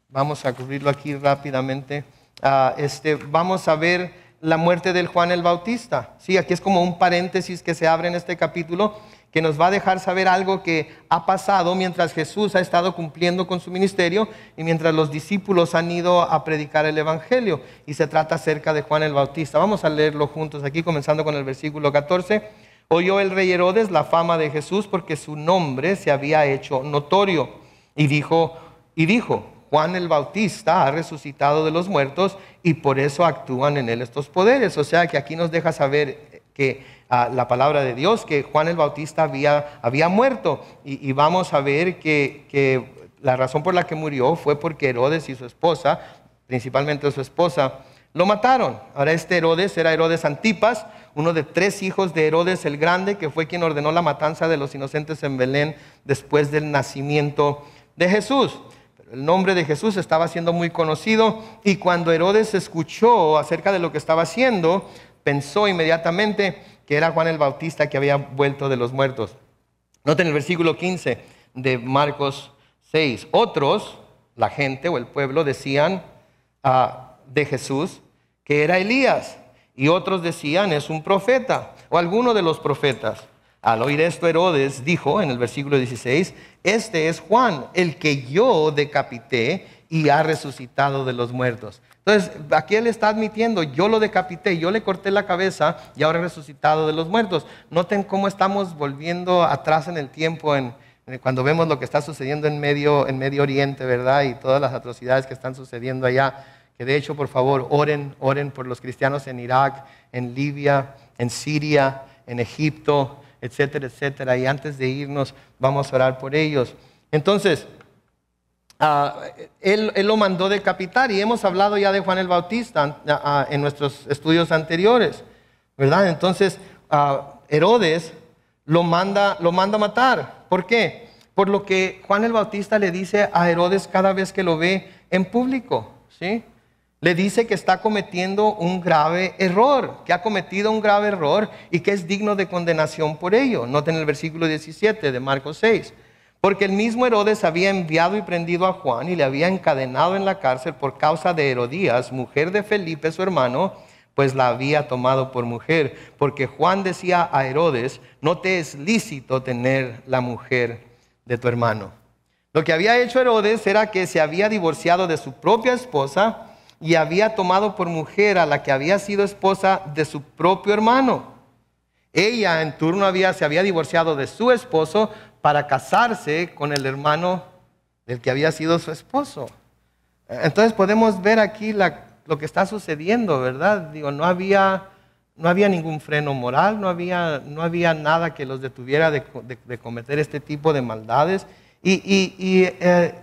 Vamos a cubrirlo aquí rápidamente. Ah, este, vamos a ver la muerte del Juan el Bautista. Sí, aquí es como un paréntesis que se abre en este capítulo que nos va a dejar saber algo que ha pasado mientras Jesús ha estado cumpliendo con su ministerio y mientras los discípulos han ido a predicar el Evangelio. Y se trata acerca de Juan el Bautista. Vamos a leerlo juntos aquí, comenzando con el versículo 14. Oyó el rey Herodes la fama de Jesús porque su nombre se había hecho notorio. Y dijo, y dijo, Juan el Bautista ha resucitado de los muertos y por eso actúan en él estos poderes. O sea que aquí nos deja saber que ah, la palabra de Dios, que Juan el Bautista había, había muerto y, vamos a ver que, que la razón por la que murió fue porque Herodes y su esposa, principalmente su esposa, lo mataron. Ahora este Herodes era Herodes Antipas, uno de tres hijos de Herodes el Grande, que fue quien ordenó la matanza de los inocentes en Belén después del nacimiento de Jesús el nombre de Jesús estaba siendo muy conocido y cuando Herodes escuchó acerca de lo que estaba haciendo, pensó inmediatamente que era Juan el Bautista que había vuelto de los muertos. Noten el versículo 15 de Marcos 6. Otros, la gente o el pueblo, decían ah, de Jesús que era Elías y otros decían es un profeta o alguno de los profetas. Al oír esto, Herodes dijo en el versículo 16, este es Juan, el que yo decapité y ha resucitado de los muertos. Entonces, aquí él está admitiendo, yo lo decapité, yo le corté la cabeza y ahora he resucitado de los muertos. Noten cómo estamos volviendo atrás en el tiempo cuando vemos lo que está sucediendo en medio, en medio Oriente, ¿verdad? Y todas las atrocidades que están sucediendo allá. Que de hecho, por favor, oren, oren por los cristianos en Irak, en Libia, en Siria, en Egipto, etcétera, etcétera. Y antes de irnos, vamos a orar por ellos. Entonces, ah, él, lo mandó decapitar y hemos hablado ya de Juan el Bautista en nuestros estudios anteriores, ¿verdad? Entonces, ah, Herodes lo manda, lo manda a matar. ¿Por qué? Por lo que Juan el Bautista le dice a Herodes cada vez que lo ve en público, ¿sí? le dice que está cometiendo un grave error, que ha cometido un grave error y que es digno de condenación por ello. Noten el versículo 17 de Marcos 6. Porque el mismo Herodes había enviado y prendido a Juan y le había encadenado en la cárcel por causa de Herodías, mujer de Felipe, su hermano, pues la había tomado por mujer. Porque Juan decía a Herodes, no te es lícito tener la mujer de tu hermano. Lo que había hecho Herodes era que se había divorciado de su propia esposa, y había tomado por mujer a la que había sido esposa de su propio hermano. Ella en turno había, se había divorciado de su esposo para casarse con el hermano del que había sido su esposo. Entonces podemos ver aquí lo que está sucediendo, ¿verdad? no había, ningún freno moral, no había, nada que los detuviera de, cometer este tipo de maldades. Y, eh,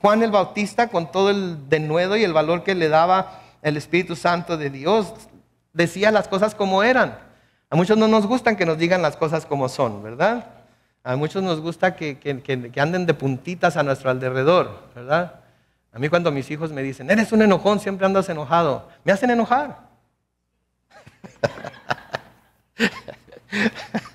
Juan el Bautista, con todo el denuedo y el valor que le daba el Espíritu Santo de Dios, decía las cosas como eran. A muchos no nos gustan que nos digan las cosas como son, ¿verdad? A muchos nos gusta que, que anden de puntitas a nuestro alrededor, ¿verdad? A mí cuando mis hijos me dicen, eres un enojón, siempre andas enojado, me hacen enojar.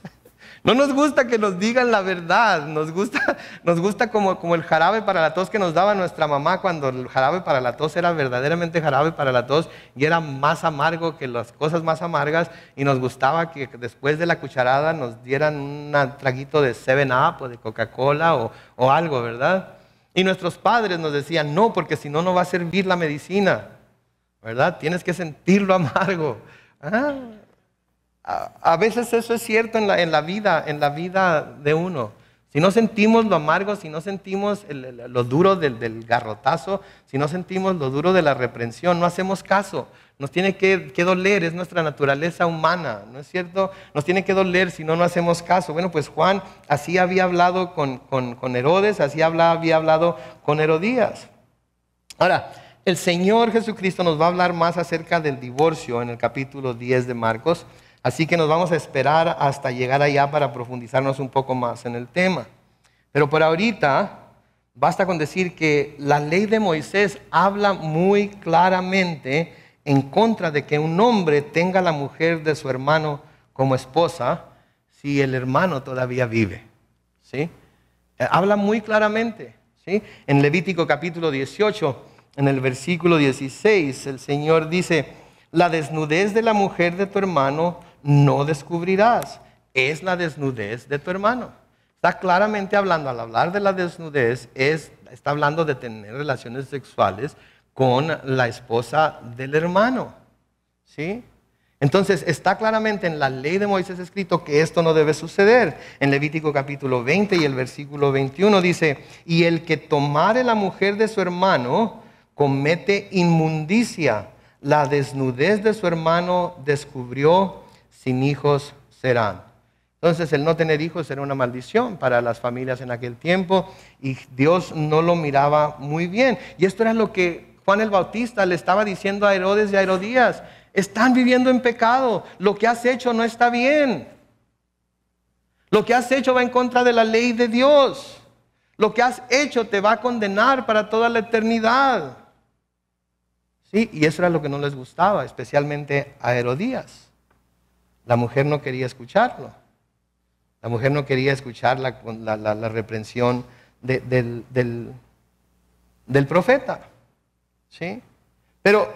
No nos gusta que nos digan la verdad, nos gusta, nos gusta como, como el jarabe para la tos que nos daba nuestra mamá cuando el jarabe para la tos era verdaderamente jarabe para la tos y era más amargo que las cosas más amargas y nos gustaba que después de la cucharada nos dieran un traguito de Seven up o de Coca-Cola o, algo, ¿verdad? Y nuestros padres nos decían, no, porque si no, no va a servir la medicina, ¿verdad? Tienes que sentirlo amargo. Ah, a, veces eso es cierto en la, vida, en la vida de uno. Si no sentimos lo amargo, si no sentimos lo duro del, garrotazo, si no sentimos lo duro de la reprensión, no hacemos caso. Nos tiene que, doler, es nuestra naturaleza humana, ¿no es cierto? Nos tiene que doler si no, no hacemos caso. Bueno, pues Juan así había hablado con, Herodes, así había hablado con Herodías. Ahora, el Señor Jesucristo nos va a hablar más acerca del divorcio en el capítulo 10 de Marcos. Así que nos vamos a esperar hasta llegar allá para profundizarnos un poco más en el tema. Pero por ahorita, basta con decir que la ley de Moisés habla muy claramente en contra de que un hombre tenga la mujer de su hermano como esposa si el hermano todavía vive. ¿sí? Habla muy claramente. ¿sí? En Levítico capítulo 18, en el versículo 16, el Señor dice, la desnudez de la mujer de tu hermano no descubrirás, es la desnudez de tu hermano. Está claramente hablando, al hablar de la desnudez, es, está hablando de tener relaciones sexuales con la esposa del hermano. ¿Sí? Entonces está claramente en la ley de Moisés escrito que esto no debe suceder. En Levítico capítulo 20 y el versículo 21 dice, y el que tomare la mujer de su hermano comete inmundicia, la desnudez de su hermano descubrió sin hijos serán. Entonces el no tener hijos era una maldición para las familias en aquel tiempo y Dios no lo miraba muy bien. Y esto era lo que Juan el Bautista le estaba diciendo a Herodes y a Herodías. Están viviendo en pecado, lo que has hecho no está bien. Lo que has hecho va en contra de la ley de Dios. Lo que has hecho te va a condenar para toda la eternidad. ¿Sí? Y eso era lo que no les gustaba, especialmente a Herodías. La mujer no quería escucharlo. La mujer no quería escuchar la, la, la, reprensión del, del, profeta. ¿Sí? Pero,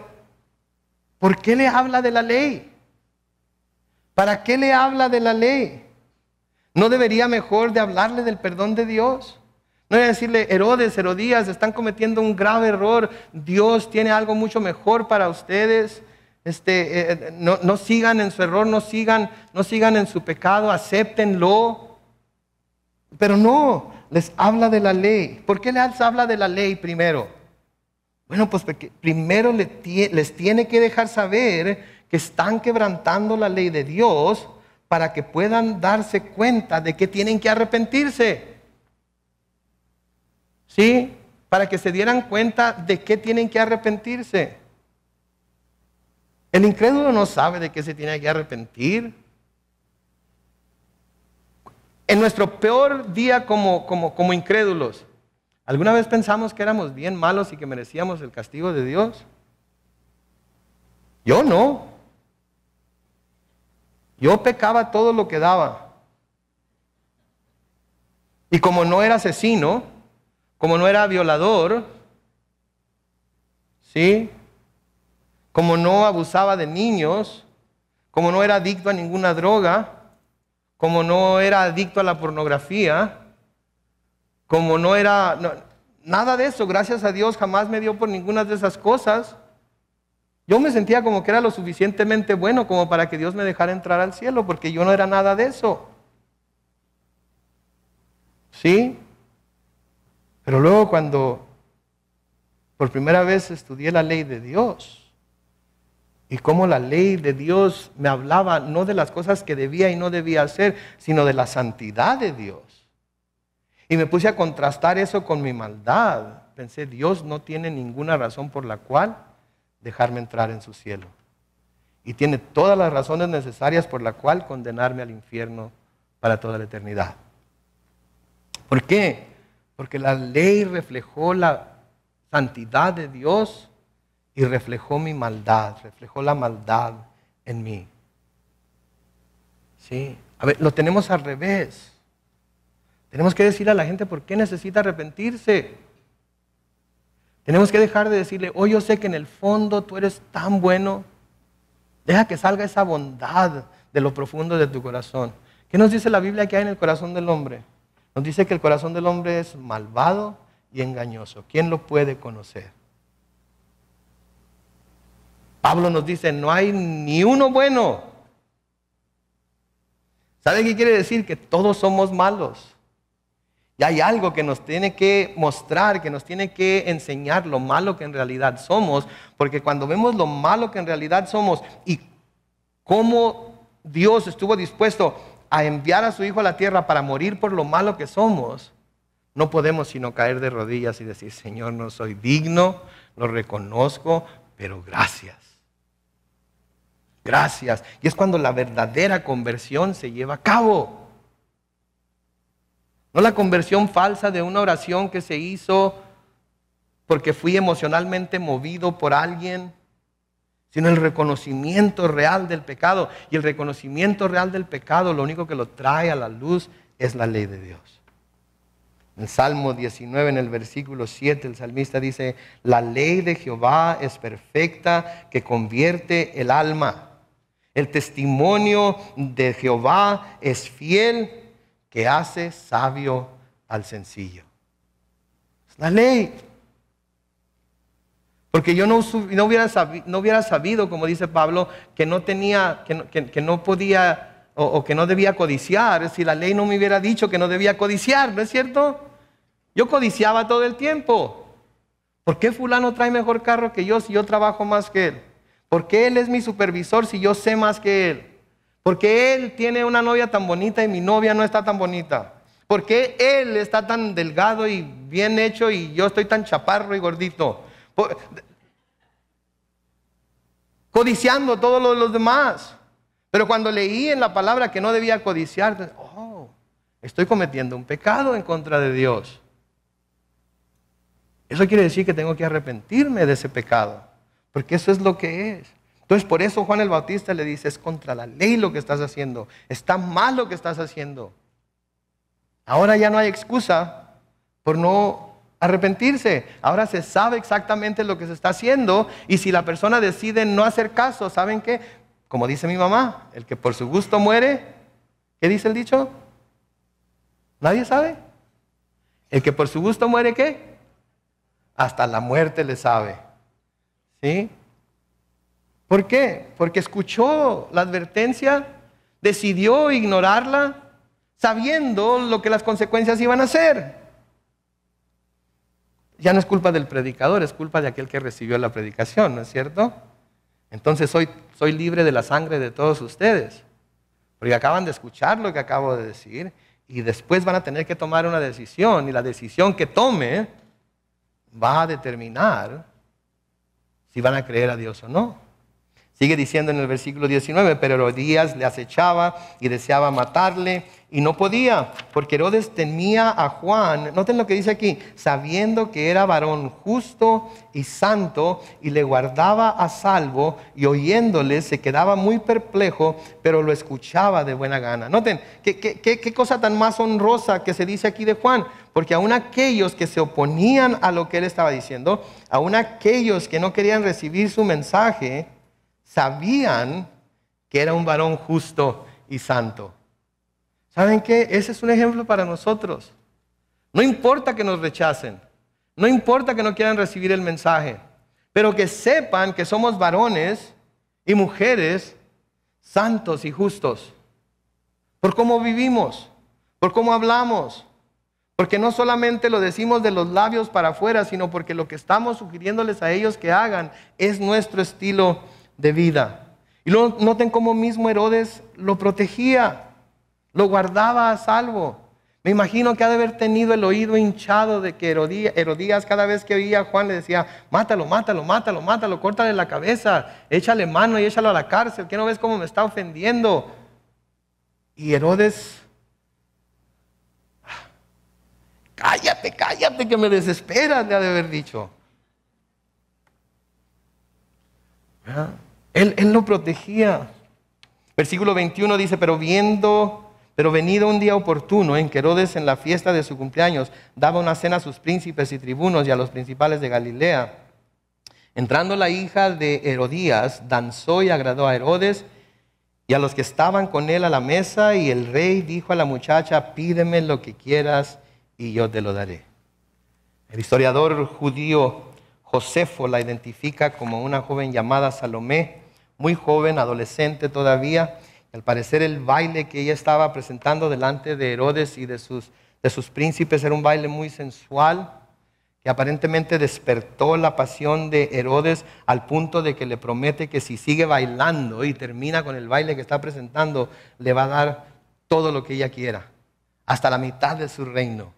¿por qué le habla de la ley? ¿Para qué le habla de la ley? ¿No debería mejor de hablarle del perdón de Dios? No debería decirle, Herodes, Herodías, están cometiendo un grave error. Dios tiene algo mucho mejor para ustedes. Este, eh, eh, no, sigan en su error, no sigan, no sigan en su pecado, acéptenlo. Pero no, les habla de la ley. ¿Por qué les habla de la ley primero? Bueno, pues porque primero les tiene que dejar saber que están quebrantando la ley de Dios para que puedan darse cuenta de que tienen que arrepentirse. ¿Sí? Para que se dieran cuenta de que tienen que arrepentirse. El incrédulo no sabe de qué se tiene que arrepentir. En nuestro peor día como, como, como incrédulos, ¿alguna vez pensamos que éramos bien malos y que merecíamos el castigo de Dios? Yo no. Yo pecaba todo lo que daba. Y como no era asesino, como no era violador, ¿sí? como no abusaba de niños, como no era adicto a ninguna droga, como no era adicto a la pornografía, como no era... nada de eso, gracias a Dios jamás me dio por ninguna de esas cosas. Yo me sentía como que era lo suficientemente bueno como para que Dios me dejara entrar al cielo, porque yo no era nada de eso. ¿Sí? Pero luego cuando por primera vez estudié la ley de Dios, y cómo la ley de Dios me hablaba no de las cosas que debía y no debía hacer, sino de la santidad de Dios. Y me puse a contrastar eso con mi maldad. Pensé, Dios no tiene ninguna razón por la cual dejarme entrar en su cielo. Y tiene todas las razones necesarias por la cual condenarme al infierno para toda la eternidad. ¿Por qué? Porque la ley reflejó la santidad de Dios y reflejó mi maldad, reflejó la maldad en mí. Sí, a ver, lo tenemos al revés. Tenemos que decir a la gente por qué necesita arrepentirse. Tenemos que dejar de decirle, oh, yo sé que en el fondo tú eres tan bueno. Deja que salga esa bondad de lo profundo de tu corazón. ¿Qué nos dice la Biblia que hay en el corazón del hombre? Nos dice que el corazón del hombre es malvado y engañoso. ¿Quién lo puede conocer? Pablo nos dice, no hay ni uno bueno. ¿Sabe qué quiere decir? Que todos somos malos. Y hay algo que nos tiene que mostrar, que nos tiene que enseñar lo malo que en realidad somos, porque cuando vemos lo malo que en realidad somos y cómo Dios estuvo dispuesto a enviar a su Hijo a la tierra para morir por lo malo que somos, no podemos sino caer de rodillas y decir, Señor, no soy digno, lo reconozco, pero gracias gracias. Y es cuando la verdadera conversión se lleva a cabo. No la conversión falsa de una oración que se hizo porque fui emocionalmente movido por alguien, sino el reconocimiento real del pecado. Y el reconocimiento real del pecado lo único que lo trae a la luz es la ley de Dios. En el Salmo 19, en el versículo 7, el salmista dice, la ley de Jehová es perfecta que convierte el alma. El testimonio de Jehová es fiel que hace sabio al sencillo. Es la ley. Porque yo no, no, hubiera, sabido, no hubiera, sabido, como dice Pablo, que no tenía, que no, podía o, o, que no debía codiciar. Si la ley no me hubiera dicho que no debía codiciar, ¿no es cierto? Yo codiciaba todo el tiempo. ¿Por qué fulano trae mejor carro que yo si yo trabajo más que él? ¿Por qué Él es mi supervisor si yo sé más que Él? ¿Por qué Él tiene una novia tan bonita y mi novia no está tan bonita? ¿Por qué Él está tan delgado y bien hecho y yo estoy tan chaparro y gordito? Codiciando todos los demás. Pero cuando leí en la palabra que no debía codiciar, pues, oh, estoy cometiendo un pecado en contra de Dios. Eso quiere decir que tengo que arrepentirme de ese pecado. Porque eso es lo que es. Entonces por eso Juan el Bautista le dice, es contra la ley lo que estás haciendo, está mal lo que estás haciendo. Ahora ya no hay excusa por no arrepentirse. Ahora se sabe exactamente lo que se está haciendo y si la persona decide no hacer caso, ¿saben qué? Como dice mi mamá, el que por su gusto muere, ¿qué dice el dicho? Nadie sabe. El que por su gusto muere, ¿qué? Hasta la muerte le sabe. ¿Sí? ¿Por qué? Porque escuchó la advertencia, decidió ignorarla, sabiendo lo que las consecuencias iban a ser. Ya no es culpa del predicador, es culpa de aquel que recibió la predicación, ¿no es cierto? Entonces soy, soy libre de la sangre de todos ustedes, porque acaban de escuchar lo que acabo de decir y después van a tener que tomar una decisión y la decisión que tome va a determinar si van a creer a Dios o no. Sigue diciendo en el versículo 19, pero Herodías le acechaba y deseaba matarle y no podía, porque Herodes temía a Juan, noten lo que dice aquí, sabiendo que era varón justo y santo y le guardaba a salvo y oyéndole se quedaba muy perplejo, pero lo escuchaba de buena gana. Noten, ¿qué, qué, qué cosa tan más honrosa que se dice aquí de Juan, porque aún aquellos que se oponían a lo que él estaba diciendo, aún aquellos que no querían recibir su mensaje, sabían que era un varón justo y santo. ¿Saben qué? Ese es un ejemplo para nosotros. No importa que nos rechacen, no importa que no quieran recibir el mensaje, pero que sepan que somos varones y mujeres santos y justos por cómo vivimos, por cómo hablamos, porque no solamente lo decimos de los labios para afuera, sino porque lo que estamos sugiriéndoles a ellos que hagan es nuestro estilo de vida. Y luego noten cómo mismo Herodes lo protegía, lo guardaba a salvo. Me imagino que ha de haber tenido el oído hinchado de que Herodías, cada vez que oía a Juan le decía, mátalo, mátalo, mátalo, mátalo, córtale la cabeza, échale mano y échalo a la cárcel, que no ves cómo me está ofendiendo. Y Herodes, ah, cállate, cállate, que me desesperas, le ha de haber dicho. Él, lo protegía. Versículo 21 dice, pero viendo pero venido un día oportuno en que Herodes en la fiesta de su cumpleaños daba una cena a sus príncipes y tribunos y a los principales de Galilea. Entrando la hija de Herodías, danzó y agradó a Herodes y a los que estaban con él a la mesa y el rey dijo a la muchacha, pídeme lo que quieras y yo te lo daré. El historiador judío Josefo la identifica como una joven llamada Salomé muy joven, adolescente todavía. Al parecer el baile que ella estaba presentando delante de Herodes y de sus, de sus príncipes era un baile muy sensual que aparentemente despertó la pasión de Herodes al punto de que le promete que si sigue bailando y termina con el baile que está presentando, le va a dar todo lo que ella quiera, hasta la mitad de su reino.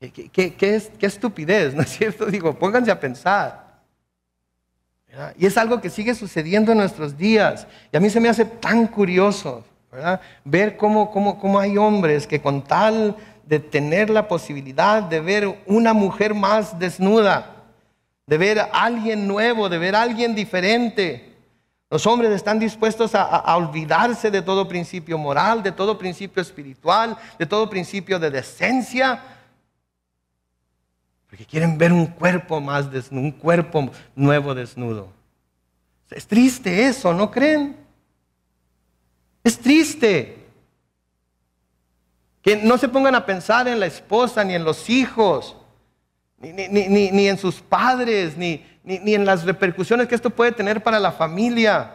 ¿Qué, estupidez, no es cierto? Digo, pónganse a pensar. Y es algo que sigue sucediendo en nuestros días. Y a mí se me hace tan curioso ver cómo, hay hombres que con tal de tener la posibilidad de ver una mujer más desnuda, de ver a alguien nuevo, de ver a alguien diferente. Los hombres están dispuestos a, olvidarse de todo principio moral, de todo principio espiritual, de todo principio de decencia, que quieren ver un cuerpo más desnudo, un cuerpo nuevo desnudo. Es triste eso, ¿no creen? Es triste. Que no se pongan a pensar en la esposa, ni en los hijos, ni en sus padres, ni en las repercusiones que esto puede tener para la familia.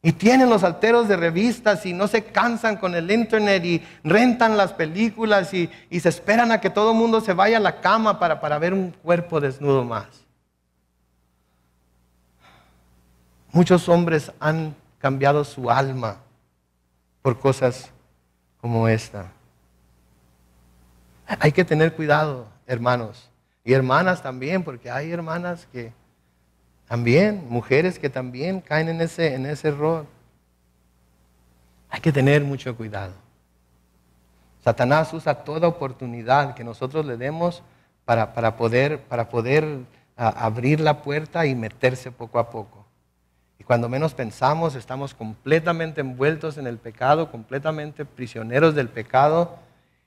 Y tienen los alteros de revistas y no se cansan con el internet y rentan las películas y, y se esperan a que todo el mundo se vaya a la cama para, para ver un cuerpo desnudo más. Muchos hombres han cambiado su alma por cosas como esta. Hay que tener cuidado, hermanos, y hermanas también, porque hay hermanas que también, mujeres que también caen en ese, en ese error. Hay que tener mucho cuidado. Satanás usa toda oportunidad que nosotros le demos para, poder, para poder abrir la puerta y meterse poco a poco. Y cuando menos pensamos, estamos completamente envueltos en el pecado, completamente prisioneros del pecado.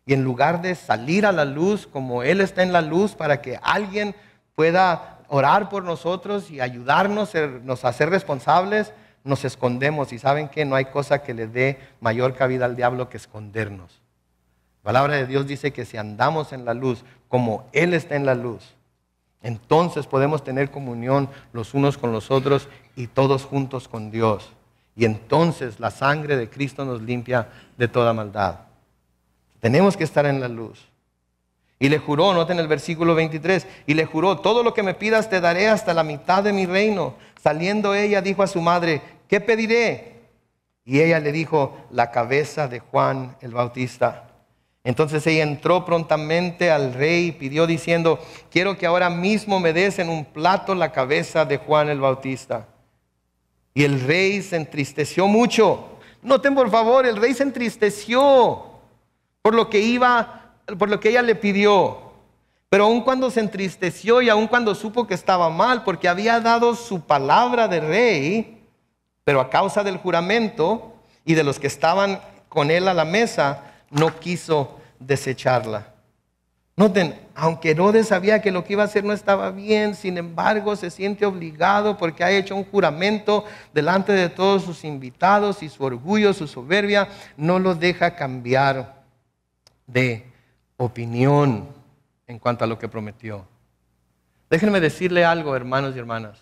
Y en lugar de salir a la luz como Él está en la luz para que alguien pueda orar por nosotros y ayudarnos, nos hacer responsables, nos escondemos. Y saben que no hay cosa que le dé mayor cabida al diablo que escondernos. La palabra de Dios dice que si andamos en la luz, como Él está en la luz, entonces podemos tener comunión los unos con los otros y todos juntos con Dios. Y entonces la sangre de Cristo nos limpia de toda maldad. Tenemos que estar en la luz. Y le juró, noten el versículo 23, y le juró, todo lo que me pidas te daré hasta la mitad de mi reino. Saliendo ella dijo a su madre, ¿qué pediré? Y ella le dijo, la cabeza de Juan el Bautista. Entonces ella entró prontamente al rey y pidió diciendo, quiero que ahora mismo me des en un plato la cabeza de Juan el Bautista. Y el rey se entristeció mucho. Noten por favor, el rey se entristeció por lo que iba por lo que ella le pidió. Pero aun cuando se entristeció y aun cuando supo que estaba mal, porque había dado su palabra de rey, pero a causa del juramento y de los que estaban con él a la mesa, no quiso desecharla. Noten, aunque Herodes sabía que lo que iba a hacer no estaba bien, sin embargo se siente obligado porque ha hecho un juramento delante de todos sus invitados y su orgullo, su soberbia, no lo deja cambiar de opinión en cuanto a lo que prometió. Déjenme decirle algo, hermanos y hermanas.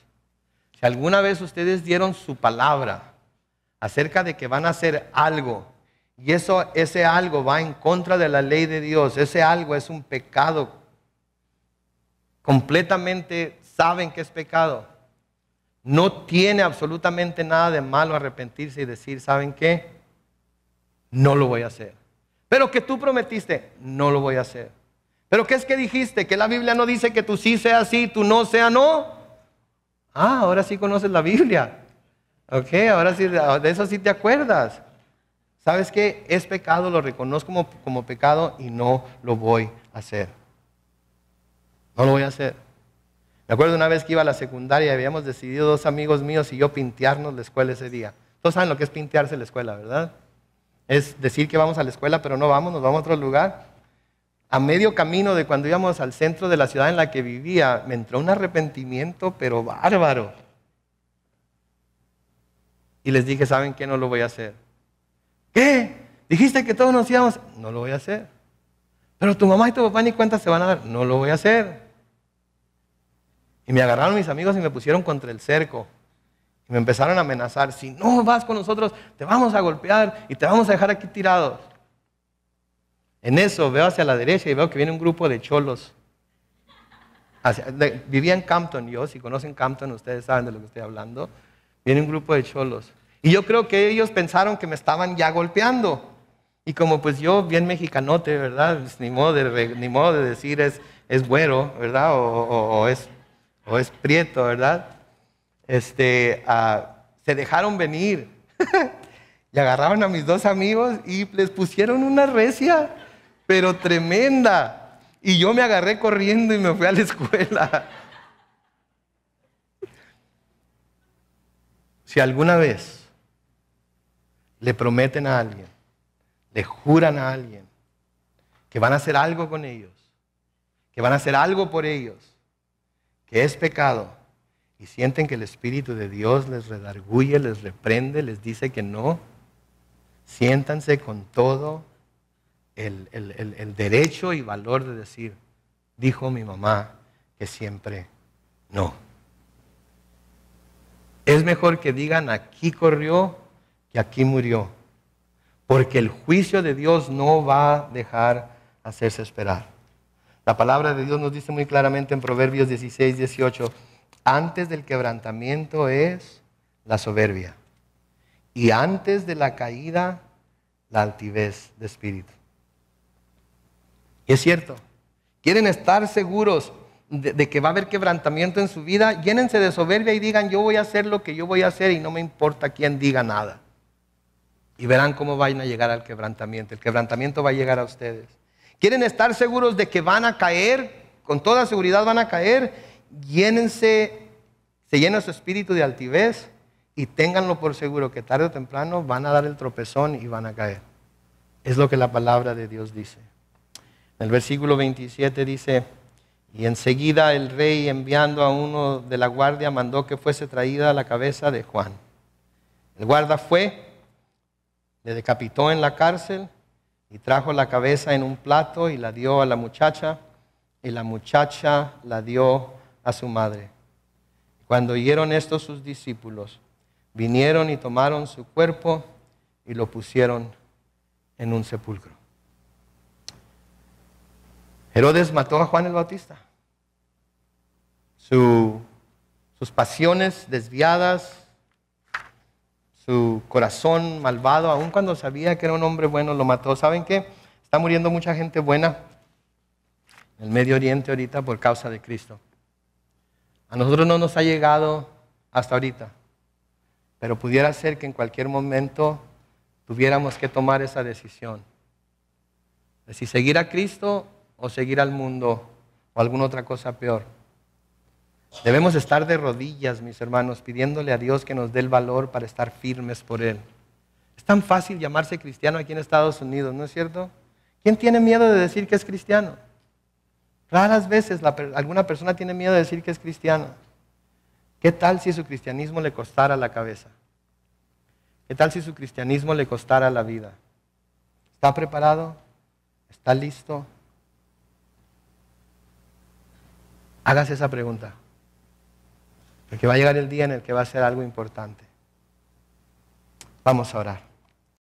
Si alguna vez ustedes dieron su palabra acerca de que van a hacer algo y eso, ese algo va en contra de la ley de Dios, ese algo es un pecado, completamente saben que es pecado. No tiene absolutamente nada de malo arrepentirse y decir, ¿saben qué? No lo voy a hacer. Pero que tú prometiste, no lo voy a hacer. Pero ¿qué es que dijiste? Que la Biblia no dice que tú sí sea sí, tú no sea no. Ah, ahora sí conoces la Biblia. Ok, ahora sí, de eso sí te acuerdas. ¿Sabes qué? Es pecado, lo reconozco como, como pecado y no lo voy a hacer. No lo voy a hacer. Me acuerdo una vez que iba a la secundaria y habíamos decidido dos amigos míos y yo pintearnos la escuela ese día. Todos saben lo que es pintearse la escuela, ¿verdad? es decir que vamos a la escuela, pero no vamos, nos vamos a otro lugar. A medio camino de cuando íbamos al centro de la ciudad en la que vivía, me entró un arrepentimiento, pero bárbaro. Y les dije, ¿saben qué? No lo voy a hacer. ¿Qué? Dijiste que todos nos íbamos. No lo voy a hacer. Pero tu mamá y tu papá ni cuenta se van a dar. No lo voy a hacer. Y me agarraron mis amigos y me pusieron contra el cerco me empezaron a amenazar, si no vas con nosotros, te vamos a golpear y te vamos a dejar aquí tirado. En eso veo hacia la derecha y veo que viene un grupo de cholos. vivía en Campton yo, si conocen Campton ustedes saben de lo que estoy hablando. Viene un grupo de cholos. Y yo creo que ellos pensaron que me estaban ya golpeando. Y como pues yo, bien mexicanote, ¿verdad? Pues, ni, modo de, ni modo de decir es, es güero, ¿verdad? o, es, o es prieto, ¿verdad? este, se dejaron venir. y agarraban a mis dos amigos y les pusieron una recia, pero tremenda. Y yo me agarré corriendo y me fui a la escuela. si alguna vez le prometen a alguien, le juran a alguien que van a hacer algo con ellos, que van a hacer algo por ellos, que es pecado, y sienten que el Espíritu de Dios les redarguye, les reprende, les dice que no, siéntanse con todo el, el derecho y valor de decir, dijo mi mamá que siempre no. Es mejor que digan aquí corrió que aquí murió, porque el juicio de Dios no va a dejar hacerse esperar. La palabra de Dios nos dice muy claramente en Proverbios 16, 18, antes del quebrantamiento es la soberbia. Y antes de la caída, la altivez de espíritu. Y es cierto, quieren estar seguros de, que va a haber quebrantamiento en su vida, llénense de soberbia y digan, yo voy a hacer lo que yo voy a hacer y no me importa quién diga nada. Y verán cómo van a llegar al quebrantamiento. El quebrantamiento va a llegar a ustedes. Quieren estar seguros de que van a caer, con toda seguridad van a caer, llénense, se llena su espíritu de altivez y ténganlo por seguro que tarde o temprano van a dar el tropezón y van a caer. Es lo que la palabra de Dios dice. En el versículo 27 dice, y enseguida el rey enviando a uno de la guardia mandó que fuese traída la cabeza de Juan. El guarda fue, le decapitó en la cárcel y trajo la cabeza en un plato y la dio a la muchacha y la muchacha la dio a su madre. Cuando oyeron esto sus discípulos, vinieron y tomaron su cuerpo y lo pusieron en un sepulcro. Herodes mató a Juan el Bautista. sus pasiones desviadas, su corazón malvado, aun cuando sabía que era un hombre bueno, lo mató. ¿Saben qué? Está muriendo mucha gente buena en el Medio Oriente ahorita por causa de Cristo. A nosotros no nos ha llegado hasta ahorita, pero pudiera ser que en cualquier momento tuviéramos que tomar esa decisión. De si seguir a Cristo o seguir al mundo o alguna otra cosa peor. Debemos estar de rodillas, mis hermanos, pidiéndole a Dios que nos dé el valor para estar firmes por Él. Es tan fácil llamarse cristiano aquí en Estados Unidos, ¿no es cierto? ¿Quién tiene miedo de decir que es cristiano? Raras veces alguna persona tiene miedo de decir que es cristiana. ¿Qué tal si su cristianismo le costara la cabeza? ¿Qué tal si su cristianismo le costara la vida? ¿Está preparado? ¿Está listo? Hágase esa pregunta. Porque va a llegar el día en el que va a ser algo importante. Vamos a orar.